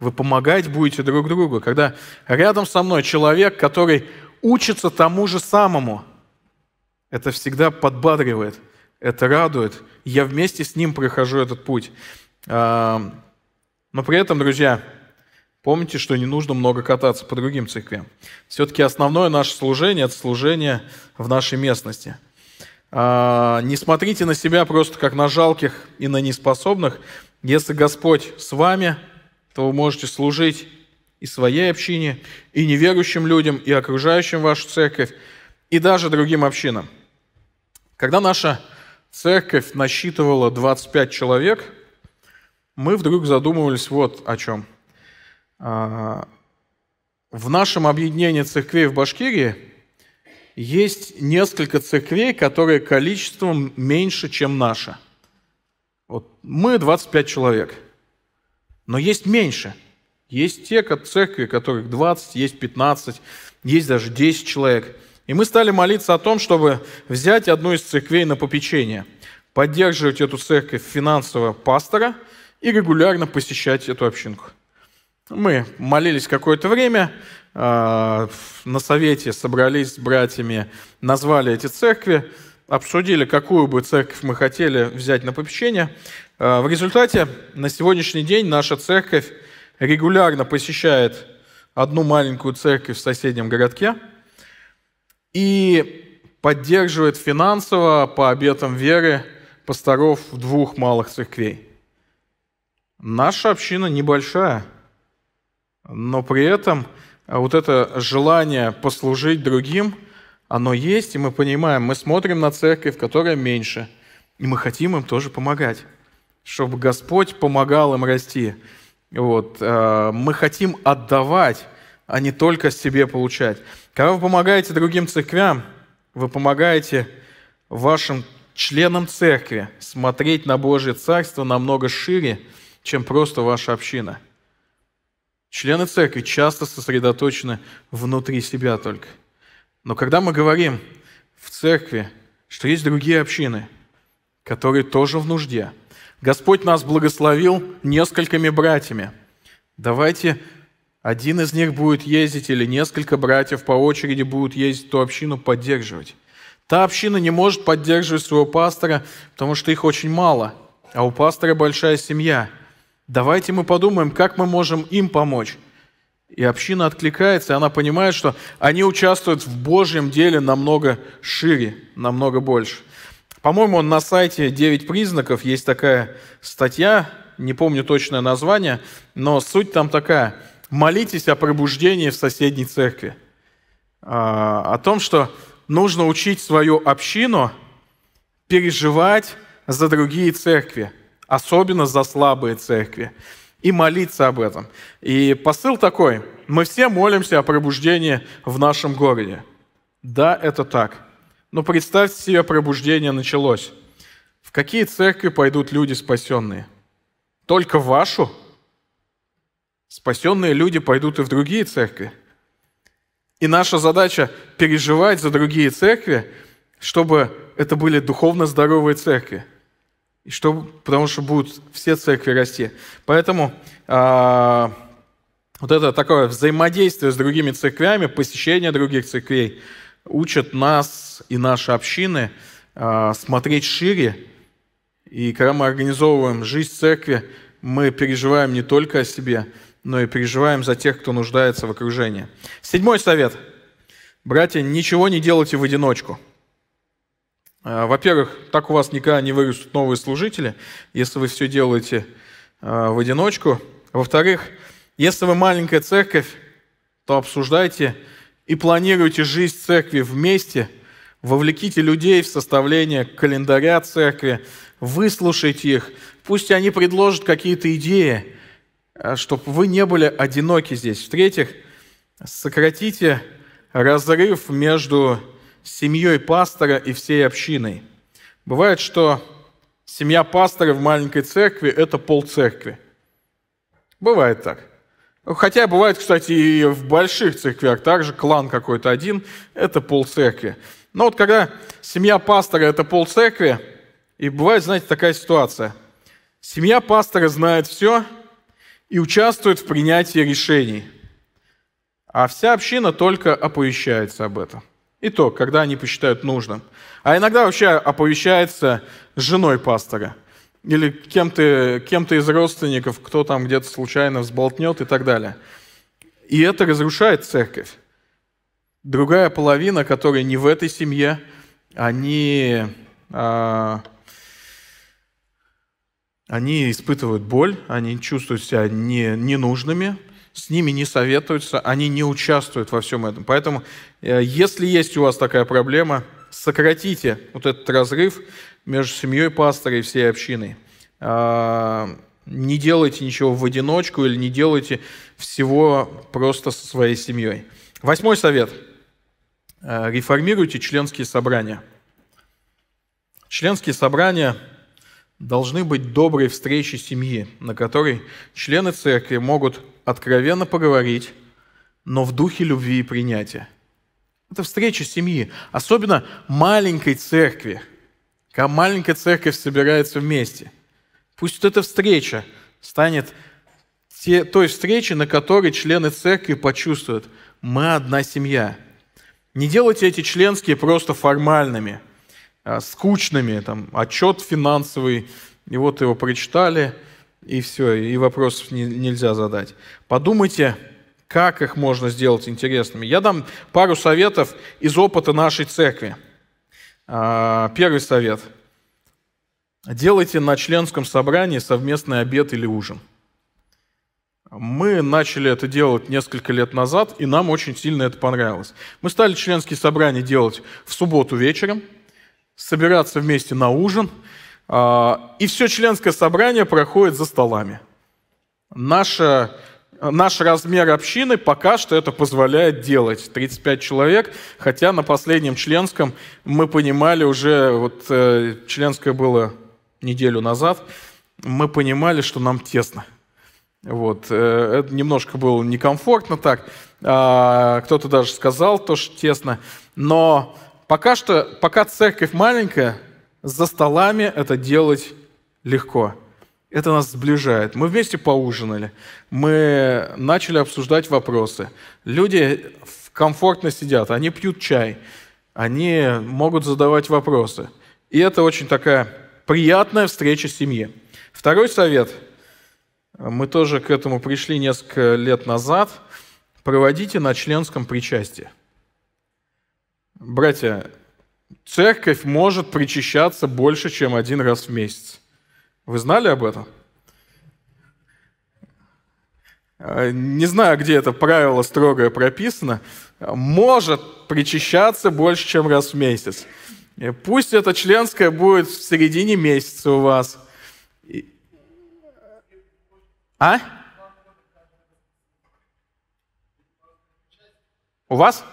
Вы помогать будете друг другу. Когда рядом со мной человек, который учится тому же самому, это всегда подбадривает, это радует – я вместе с ним прохожу этот путь. А, но при этом, друзья, помните, что не нужно много кататься по другим церквям. Все-таки основное наше служение – это служение в нашей местности. А, не смотрите на себя просто как на жалких и на неспособных. Если Господь с вами, то вы можете служить и своей общине, и неверующим людям, и окружающим вашу церковь, и даже другим общинам. Когда наша Церковь насчитывала 25 человек. Мы вдруг задумывались вот о чем. А, в нашем объединении церквей в Башкирии есть несколько церквей, которые количеством меньше, чем наша. Вот мы 25 человек, но есть меньше. Есть те церкви, которых 20, есть 15, есть даже 10 человек – и мы стали молиться о том, чтобы взять одну из церквей на попечение, поддерживать эту церковь финансово пастора и регулярно посещать эту общинку. Мы молились какое-то время, а, на совете собрались с братьями, назвали эти церкви, обсудили, какую бы церковь мы хотели взять на попечение. А, в результате на сегодняшний день наша церковь регулярно посещает одну маленькую церковь в соседнем городке – и поддерживает финансово по обетам веры пасторов двух малых церквей. Наша община небольшая, но при этом а, вот это желание послужить другим, оно есть, и мы понимаем, мы смотрим на церковь, которая меньше, и мы хотим им тоже помогать, чтобы Господь помогал им расти. Вот. А, мы хотим отдавать а не только себе получать. Когда вы помогаете другим церквям, вы помогаете вашим членам церкви смотреть на Божье Царство намного шире, чем просто ваша община. Члены церкви часто сосредоточены внутри себя только. Но когда мы говорим в церкви, что есть другие общины, которые тоже в нужде, Господь нас благословил несколькими братьями. Давайте один из них будет ездить или несколько братьев по очереди будут ездить ту общину поддерживать. Та община не может поддерживать своего пастора, потому что их очень мало, а у пастора большая семья. Давайте мы подумаем, как мы можем им помочь. И община откликается, и она понимает, что они участвуют в Божьем деле намного шире, намного больше. По-моему, на сайте "Девять признаков» есть такая статья, не помню точное название, но суть там такая – молитесь о пробуждении в соседней церкви. А, о том, что нужно учить свою общину переживать за другие церкви, особенно за слабые церкви, и молиться об этом. И посыл такой, мы все молимся о пробуждении в нашем городе. Да, это так. Но представьте себе, пробуждение началось. В какие церкви пойдут люди спасенные? Только в вашу? Спасенные люди пойдут и в другие церкви. И наша задача переживать за другие церкви, чтобы это были духовно здоровые церкви. И чтобы, потому что будут все церкви расти. Поэтому э, вот это такое взаимодействие с другими церквями, посещение других церквей учат нас и наши общины э, смотреть шире. И когда мы организовываем жизнь церкви, мы переживаем не только о себе, но и переживаем за тех, кто нуждается в окружении. Седьмой совет. Братья, ничего не делайте в одиночку. А, во-первых, так у вас никогда не вырастут новые служители, если вы все делаете а, в одиночку. Во-вторых, если вы маленькая церковь, то обсуждайте и планируйте жизнь церкви вместе, вовлеките людей в составление календаря церкви, выслушайте их, пусть они предложат какие-то идеи – Э, чтобы вы не были одиноки здесь. В-третьих, сократите разрыв между семьей пастора и всей общиной. Бывает, что семья пастора в маленькой церкви – это пол церкви. Бывает так. Хотя бывает, кстати, и в больших церквях также клан какой-то один – это пол церкви. Но вот когда семья пастора – это пол церкви, и бывает, знаете, такая ситуация. Семья пастора знает все – и участвует в принятии решений. А вся община только оповещается об этом. И то, когда они посчитают нужным. А иногда вообще оповещается женой пастора или кем-то кем из родственников, кто там где-то случайно взболтнет и так далее. И это разрушает церковь. Другая половина, которая не в этой семье, они а, они испытывают боль, они чувствуют себя не, ненужными, с ними не советуются, они не участвуют во всем этом. Поэтому, э, если есть у вас такая проблема, сократите вот этот разрыв между семьей пастора и всей общиной. А, не делайте ничего в одиночку или не делайте всего просто со своей семьей. Восьмой совет. Э, реформируйте членские собрания. Членские собрания – должны быть добрые встречи семьи, на которой члены церкви могут откровенно поговорить, но в духе любви и принятия. Это встреча семьи, особенно маленькой церкви, когда маленькая церковь собирается вместе. Пусть вот эта встреча станет те, той встречи, на которой члены церкви почувствуют, мы одна семья. Не делайте эти членские просто формальными – а, скучными, там, отчет финансовый, и вот его прочитали, и все, и вопросов не, нельзя задать. Подумайте, как их можно сделать интересными. Я дам пару советов из опыта нашей церкви. А, первый совет. Делайте на членском собрании совместный обед или ужин. Мы начали это делать несколько лет назад, и нам очень сильно это понравилось. Мы стали членские собрания делать в субботу вечером – собираться вместе на ужин, а, и все членское собрание проходит за столами. Наша наш размер общины пока что это позволяет делать. 35 человек, хотя на последнем членском мы понимали уже, вот э, членское было неделю назад, мы понимали, что нам тесно. Вот, э, это немножко было некомфортно так, а, кто-то даже сказал то, что тесно, но Пока что, пока церковь маленькая, за столами это делать легко. Это нас сближает. Мы вместе поужинали, мы начали обсуждать вопросы. Люди комфортно сидят, они пьют чай, они могут задавать вопросы. И это очень такая приятная встреча семьи. Второй совет. Мы тоже к этому пришли несколько лет назад. Проводите на членском причастии – Братья, церковь может причащаться больше, чем один раз в месяц. Вы знали об этом? Э, не знаю, где это правило строгое прописано. Может причащаться больше, чем раз в месяц. Э, пусть это членское будет в середине месяца у вас. А? У вас?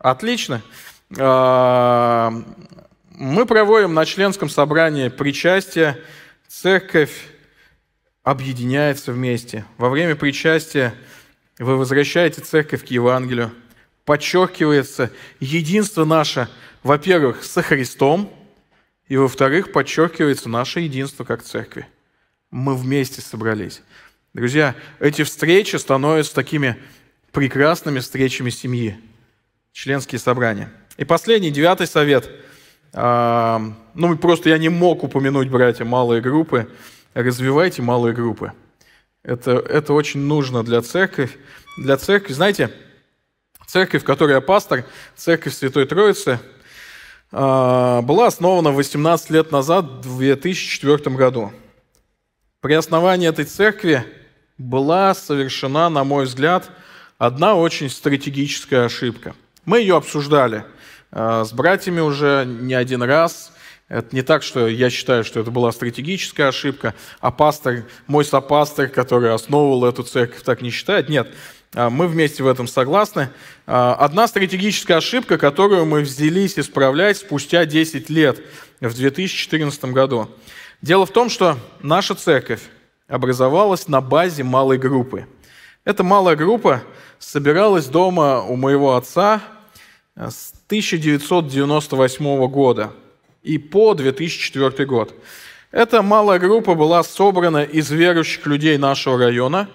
Отлично. А, мы проводим на членском собрании причастие. Церковь объединяется вместе. Во время причастия вы возвращаете церковь к Евангелию. Подчеркивается единство наше, во-первых, со Христом, и, во-вторых, подчеркивается наше единство как церкви. Мы вместе собрались. Друзья, эти встречи становятся такими прекрасными встречами семьи, членские собрания – и последний, девятый совет. А, ну, просто я не мог упомянуть, братья, малые группы. Развивайте малые группы. Это, это очень нужно для церкви. Для церкви, знаете, церковь, в которой я пастор, церковь Святой Троицы, а, была основана 18 лет назад, в 2004 году. При основании этой церкви была совершена, на мой взгляд, одна очень стратегическая ошибка. Мы ее обсуждали – а, с братьями уже не один раз. Это не так, что я считаю, что это была стратегическая ошибка, а пастор, мой сопастор, который основывал эту церковь, так не считает. Нет, а, мы вместе в этом согласны. А, одна стратегическая ошибка, которую мы взялись исправлять спустя 10 лет, в 2014 году. Дело в том, что наша церковь образовалась на базе малой группы. Эта малая группа собиралась дома у моего отца с 1998 года и по 2004 год. Эта малая группа была собрана из верующих людей нашего района,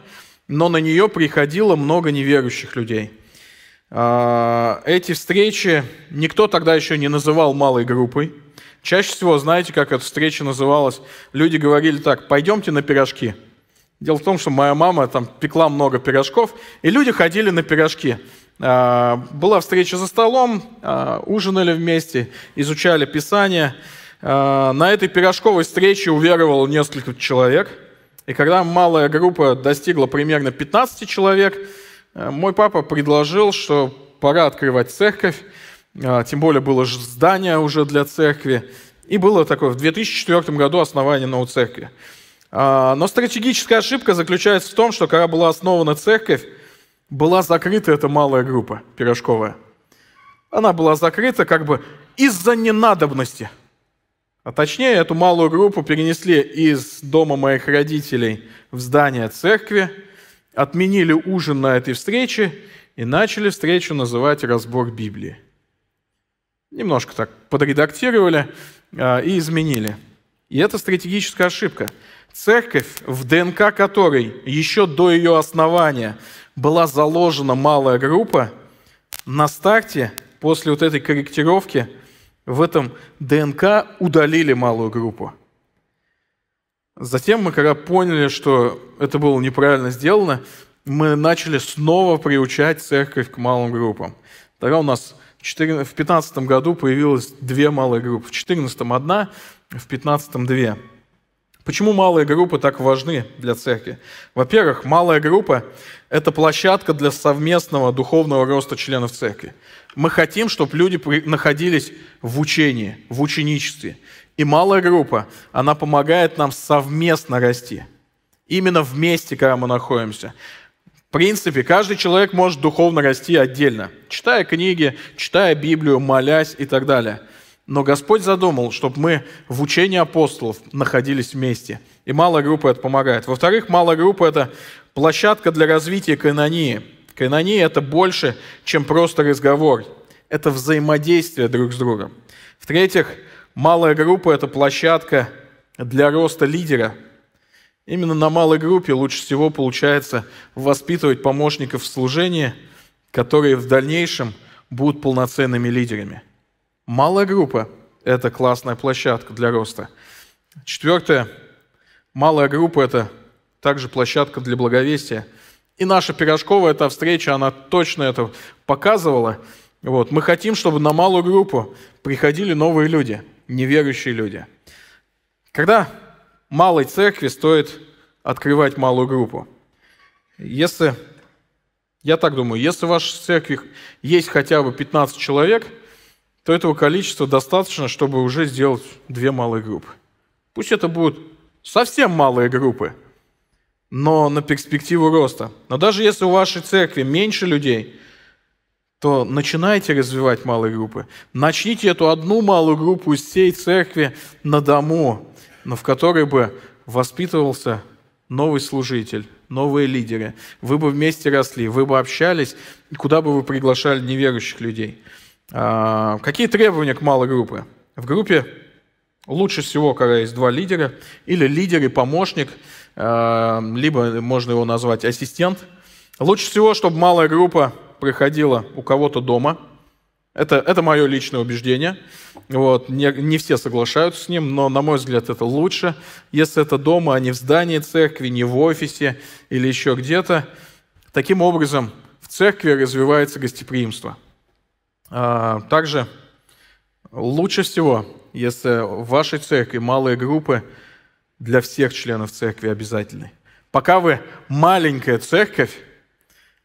но на нее приходило много неверующих людей. А, эти встречи никто тогда еще не называл малой группой. Чаще всего, знаете, как эта встреча называлась? Люди говорили так, пойдемте на пирожки. Дело в том, что моя мама там пекла много пирожков, и люди ходили на пирожки. А, была встреча за столом, а, ужинали вместе, изучали Писание. А, на этой пирожковой встрече уверовало несколько человек. И когда малая группа достигла примерно 15 человек, мой папа предложил, что пора открывать церковь. Тем более было же здание уже для церкви. И было такое в 2004 году основание новой церкви. Но стратегическая ошибка заключается в том, что когда была основана церковь, была закрыта эта малая группа пирожковая. Она была закрыта как бы из-за ненадобности. А точнее, эту малую группу перенесли из дома моих родителей в здание церкви, отменили ужин на этой встрече и начали встречу называть «Разбор Библии». Немножко так подредактировали а, и изменили. И это стратегическая ошибка. Церковь, в ДНК которой еще до ее основания была заложена малая группа, на старте, после вот этой корректировки, в этом ДНК удалили малую группу. Затем мы, когда поняли, что это было неправильно сделано, мы начали снова приучать церковь к малым группам. Тогда у нас в 2015 году появилось две малые группы. В 2014 одна, в 2015 две. Почему малые группы так важны для церкви? Во-первых, малая группа – это площадка для совместного духовного роста членов церкви. Мы хотим, чтобы люди находились в учении, в ученичестве. И малая группа, она помогает нам совместно расти. Именно вместе, когда мы находимся. В принципе, каждый человек может духовно расти отдельно, читая книги, читая Библию, молясь и так далее – но Господь задумал, чтобы мы в учении апостолов находились вместе. И малая группа это помогает. Во-вторых, малая группа – это площадка для развития канонии. Канония – это больше, чем просто разговор. Это взаимодействие друг с другом. В-третьих, малая группа – это площадка для роста лидера. Именно на малой группе лучше всего получается воспитывать помощников в служении, которые в дальнейшем будут полноценными лидерами – Малая группа – это классная площадка для роста. Четвертое – малая группа – это также площадка для благовестия. И наша пирожковая эта встреча, она точно это показывала. Вот. Мы хотим, чтобы на малую группу приходили новые люди, неверующие люди. Когда малой церкви стоит открывать малую группу? Если, я так думаю, если в вашей церкви есть хотя бы 15 человек – то этого количества достаточно, чтобы уже сделать две малые группы. Пусть это будут совсем малые группы, но на перспективу роста. Но даже если у вашей церкви меньше людей, то начинайте развивать малые группы. Начните эту одну малую группу из всей церкви на дому, но в которой бы воспитывался новый служитель, новые лидеры. Вы бы вместе росли, вы бы общались, куда бы вы приглашали неверующих людей – а, какие требования к малой группе? В группе лучше всего, когда есть два лидера, или лидер и помощник, а, либо можно его назвать ассистент. Лучше всего, чтобы малая группа приходила у кого-то дома. Это, это мое личное убеждение. Вот. Не, не все соглашаются с ним, но, на мой взгляд, это лучше. Если это дома, а не в здании церкви, не в офисе или еще где-то. Таким образом, в церкви развивается гостеприимство – а, также лучше всего, если в вашей церкви малые группы для всех членов церкви обязательны. Пока вы маленькая церковь,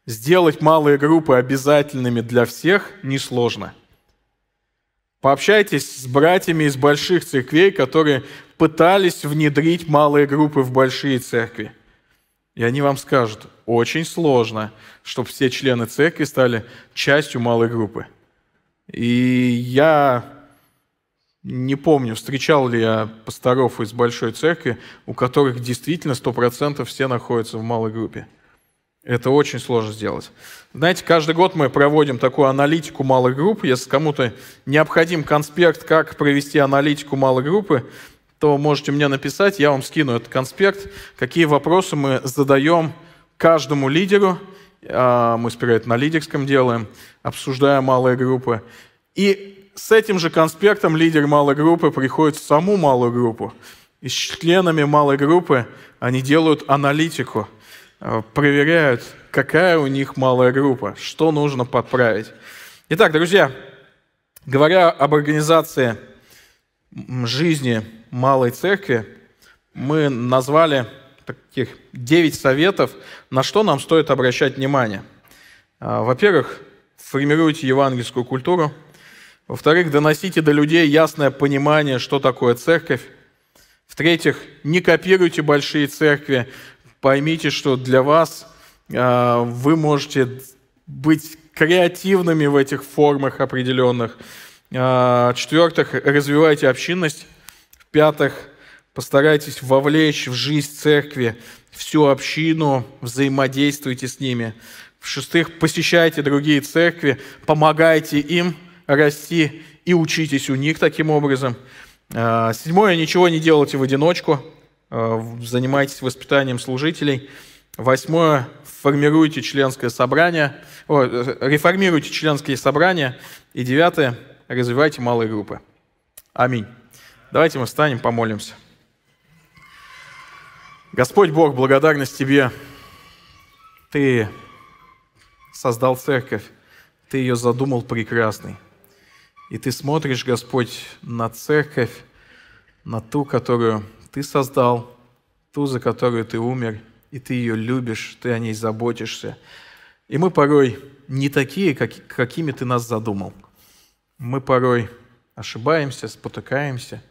сделать малые группы обязательными для всех несложно. Пообщайтесь с братьями из больших церквей, которые пытались внедрить малые группы в большие церкви. И они вам скажут, очень сложно, чтобы все члены церкви стали частью малой группы. И я не помню, встречал ли я пасторов из большой церкви, у которых действительно 100% все находятся в малой группе. Это очень сложно сделать. Знаете, каждый год мы проводим такую аналитику малых групп. Если кому-то необходим конспект, как провести аналитику малой группы, то можете мне написать, я вам скину этот конспект, какие вопросы мы задаем каждому лидеру – а, мы сперва это на лидерском делаем, обсуждая малые группы. И с этим же конспектом лидер малой группы приходит в саму малую группу. И с членами малой группы они делают аналитику, а, проверяют, какая у них малая группа, что нужно подправить. Итак, друзья, говоря об организации жизни малой церкви, мы назвали таких 9 советов, на что нам стоит обращать внимание. А, во-первых, формируйте евангельскую культуру. Во-вторых, доносите до людей ясное понимание, что такое церковь. В-третьих, не копируйте большие церкви. Поймите, что для вас а, вы можете быть креативными в этих формах определенных. А, в-четвертых, развивайте общинность. В-пятых, Постарайтесь вовлечь в жизнь церкви всю общину, взаимодействуйте с ними. В-шестых, посещайте другие церкви, помогайте им расти и учитесь у них таким образом. А, седьмое, ничего не делайте в одиночку, а, занимайтесь воспитанием служителей. Восьмое, формируйте членское собрание, о, реформируйте членские собрания. И девятое, развивайте малые группы. Аминь. Давайте мы встанем, помолимся. Господь Бог, благодарность Тебе. Ты создал церковь, Ты ее задумал прекрасной. И Ты смотришь, Господь, на церковь, на ту, которую Ты создал, ту, за которую Ты умер, и Ты ее любишь, Ты о ней заботишься. И мы порой не такие, как, какими Ты нас задумал. Мы порой ошибаемся, спотыкаемся,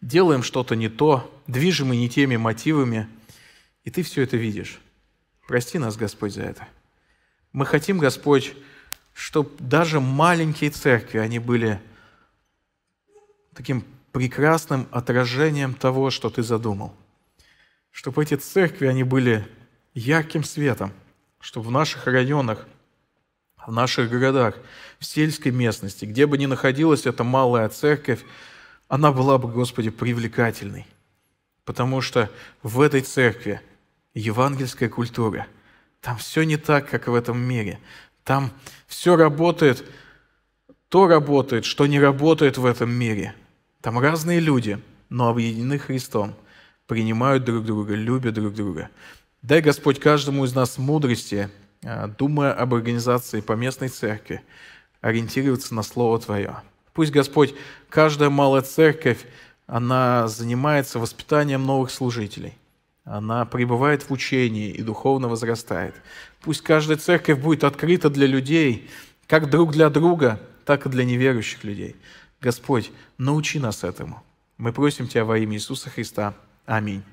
делаем что-то не то, движимы не теми мотивами – и ты все это видишь. Прости нас, Господь, за это. Мы хотим, Господь, чтобы даже маленькие церкви, они были таким прекрасным отражением того, что ты задумал. Чтобы эти церкви, они были ярким светом, чтобы в наших районах, в наших городах, в сельской местности, где бы ни находилась эта малая церковь, она была бы, Господи, привлекательной. Потому что в этой церкви – евангельская культура. Там все не так, как в этом мире. Там все работает, то работает, что не работает в этом мире. Там разные люди, но объединены Христом, принимают друг друга, любят друг друга. Дай, Господь, каждому из нас мудрости, а, думая об организации поместной церкви, ориентироваться на Слово Твое. Пусть, Господь, каждая малая церковь, она занимается воспитанием новых служителей она пребывает в учении и духовно возрастает. Пусть каждая церковь будет открыта для людей, как друг для друга, так и для неверующих людей. Господь, научи нас этому. Мы просим Тебя во имя Иисуса Христа. Аминь.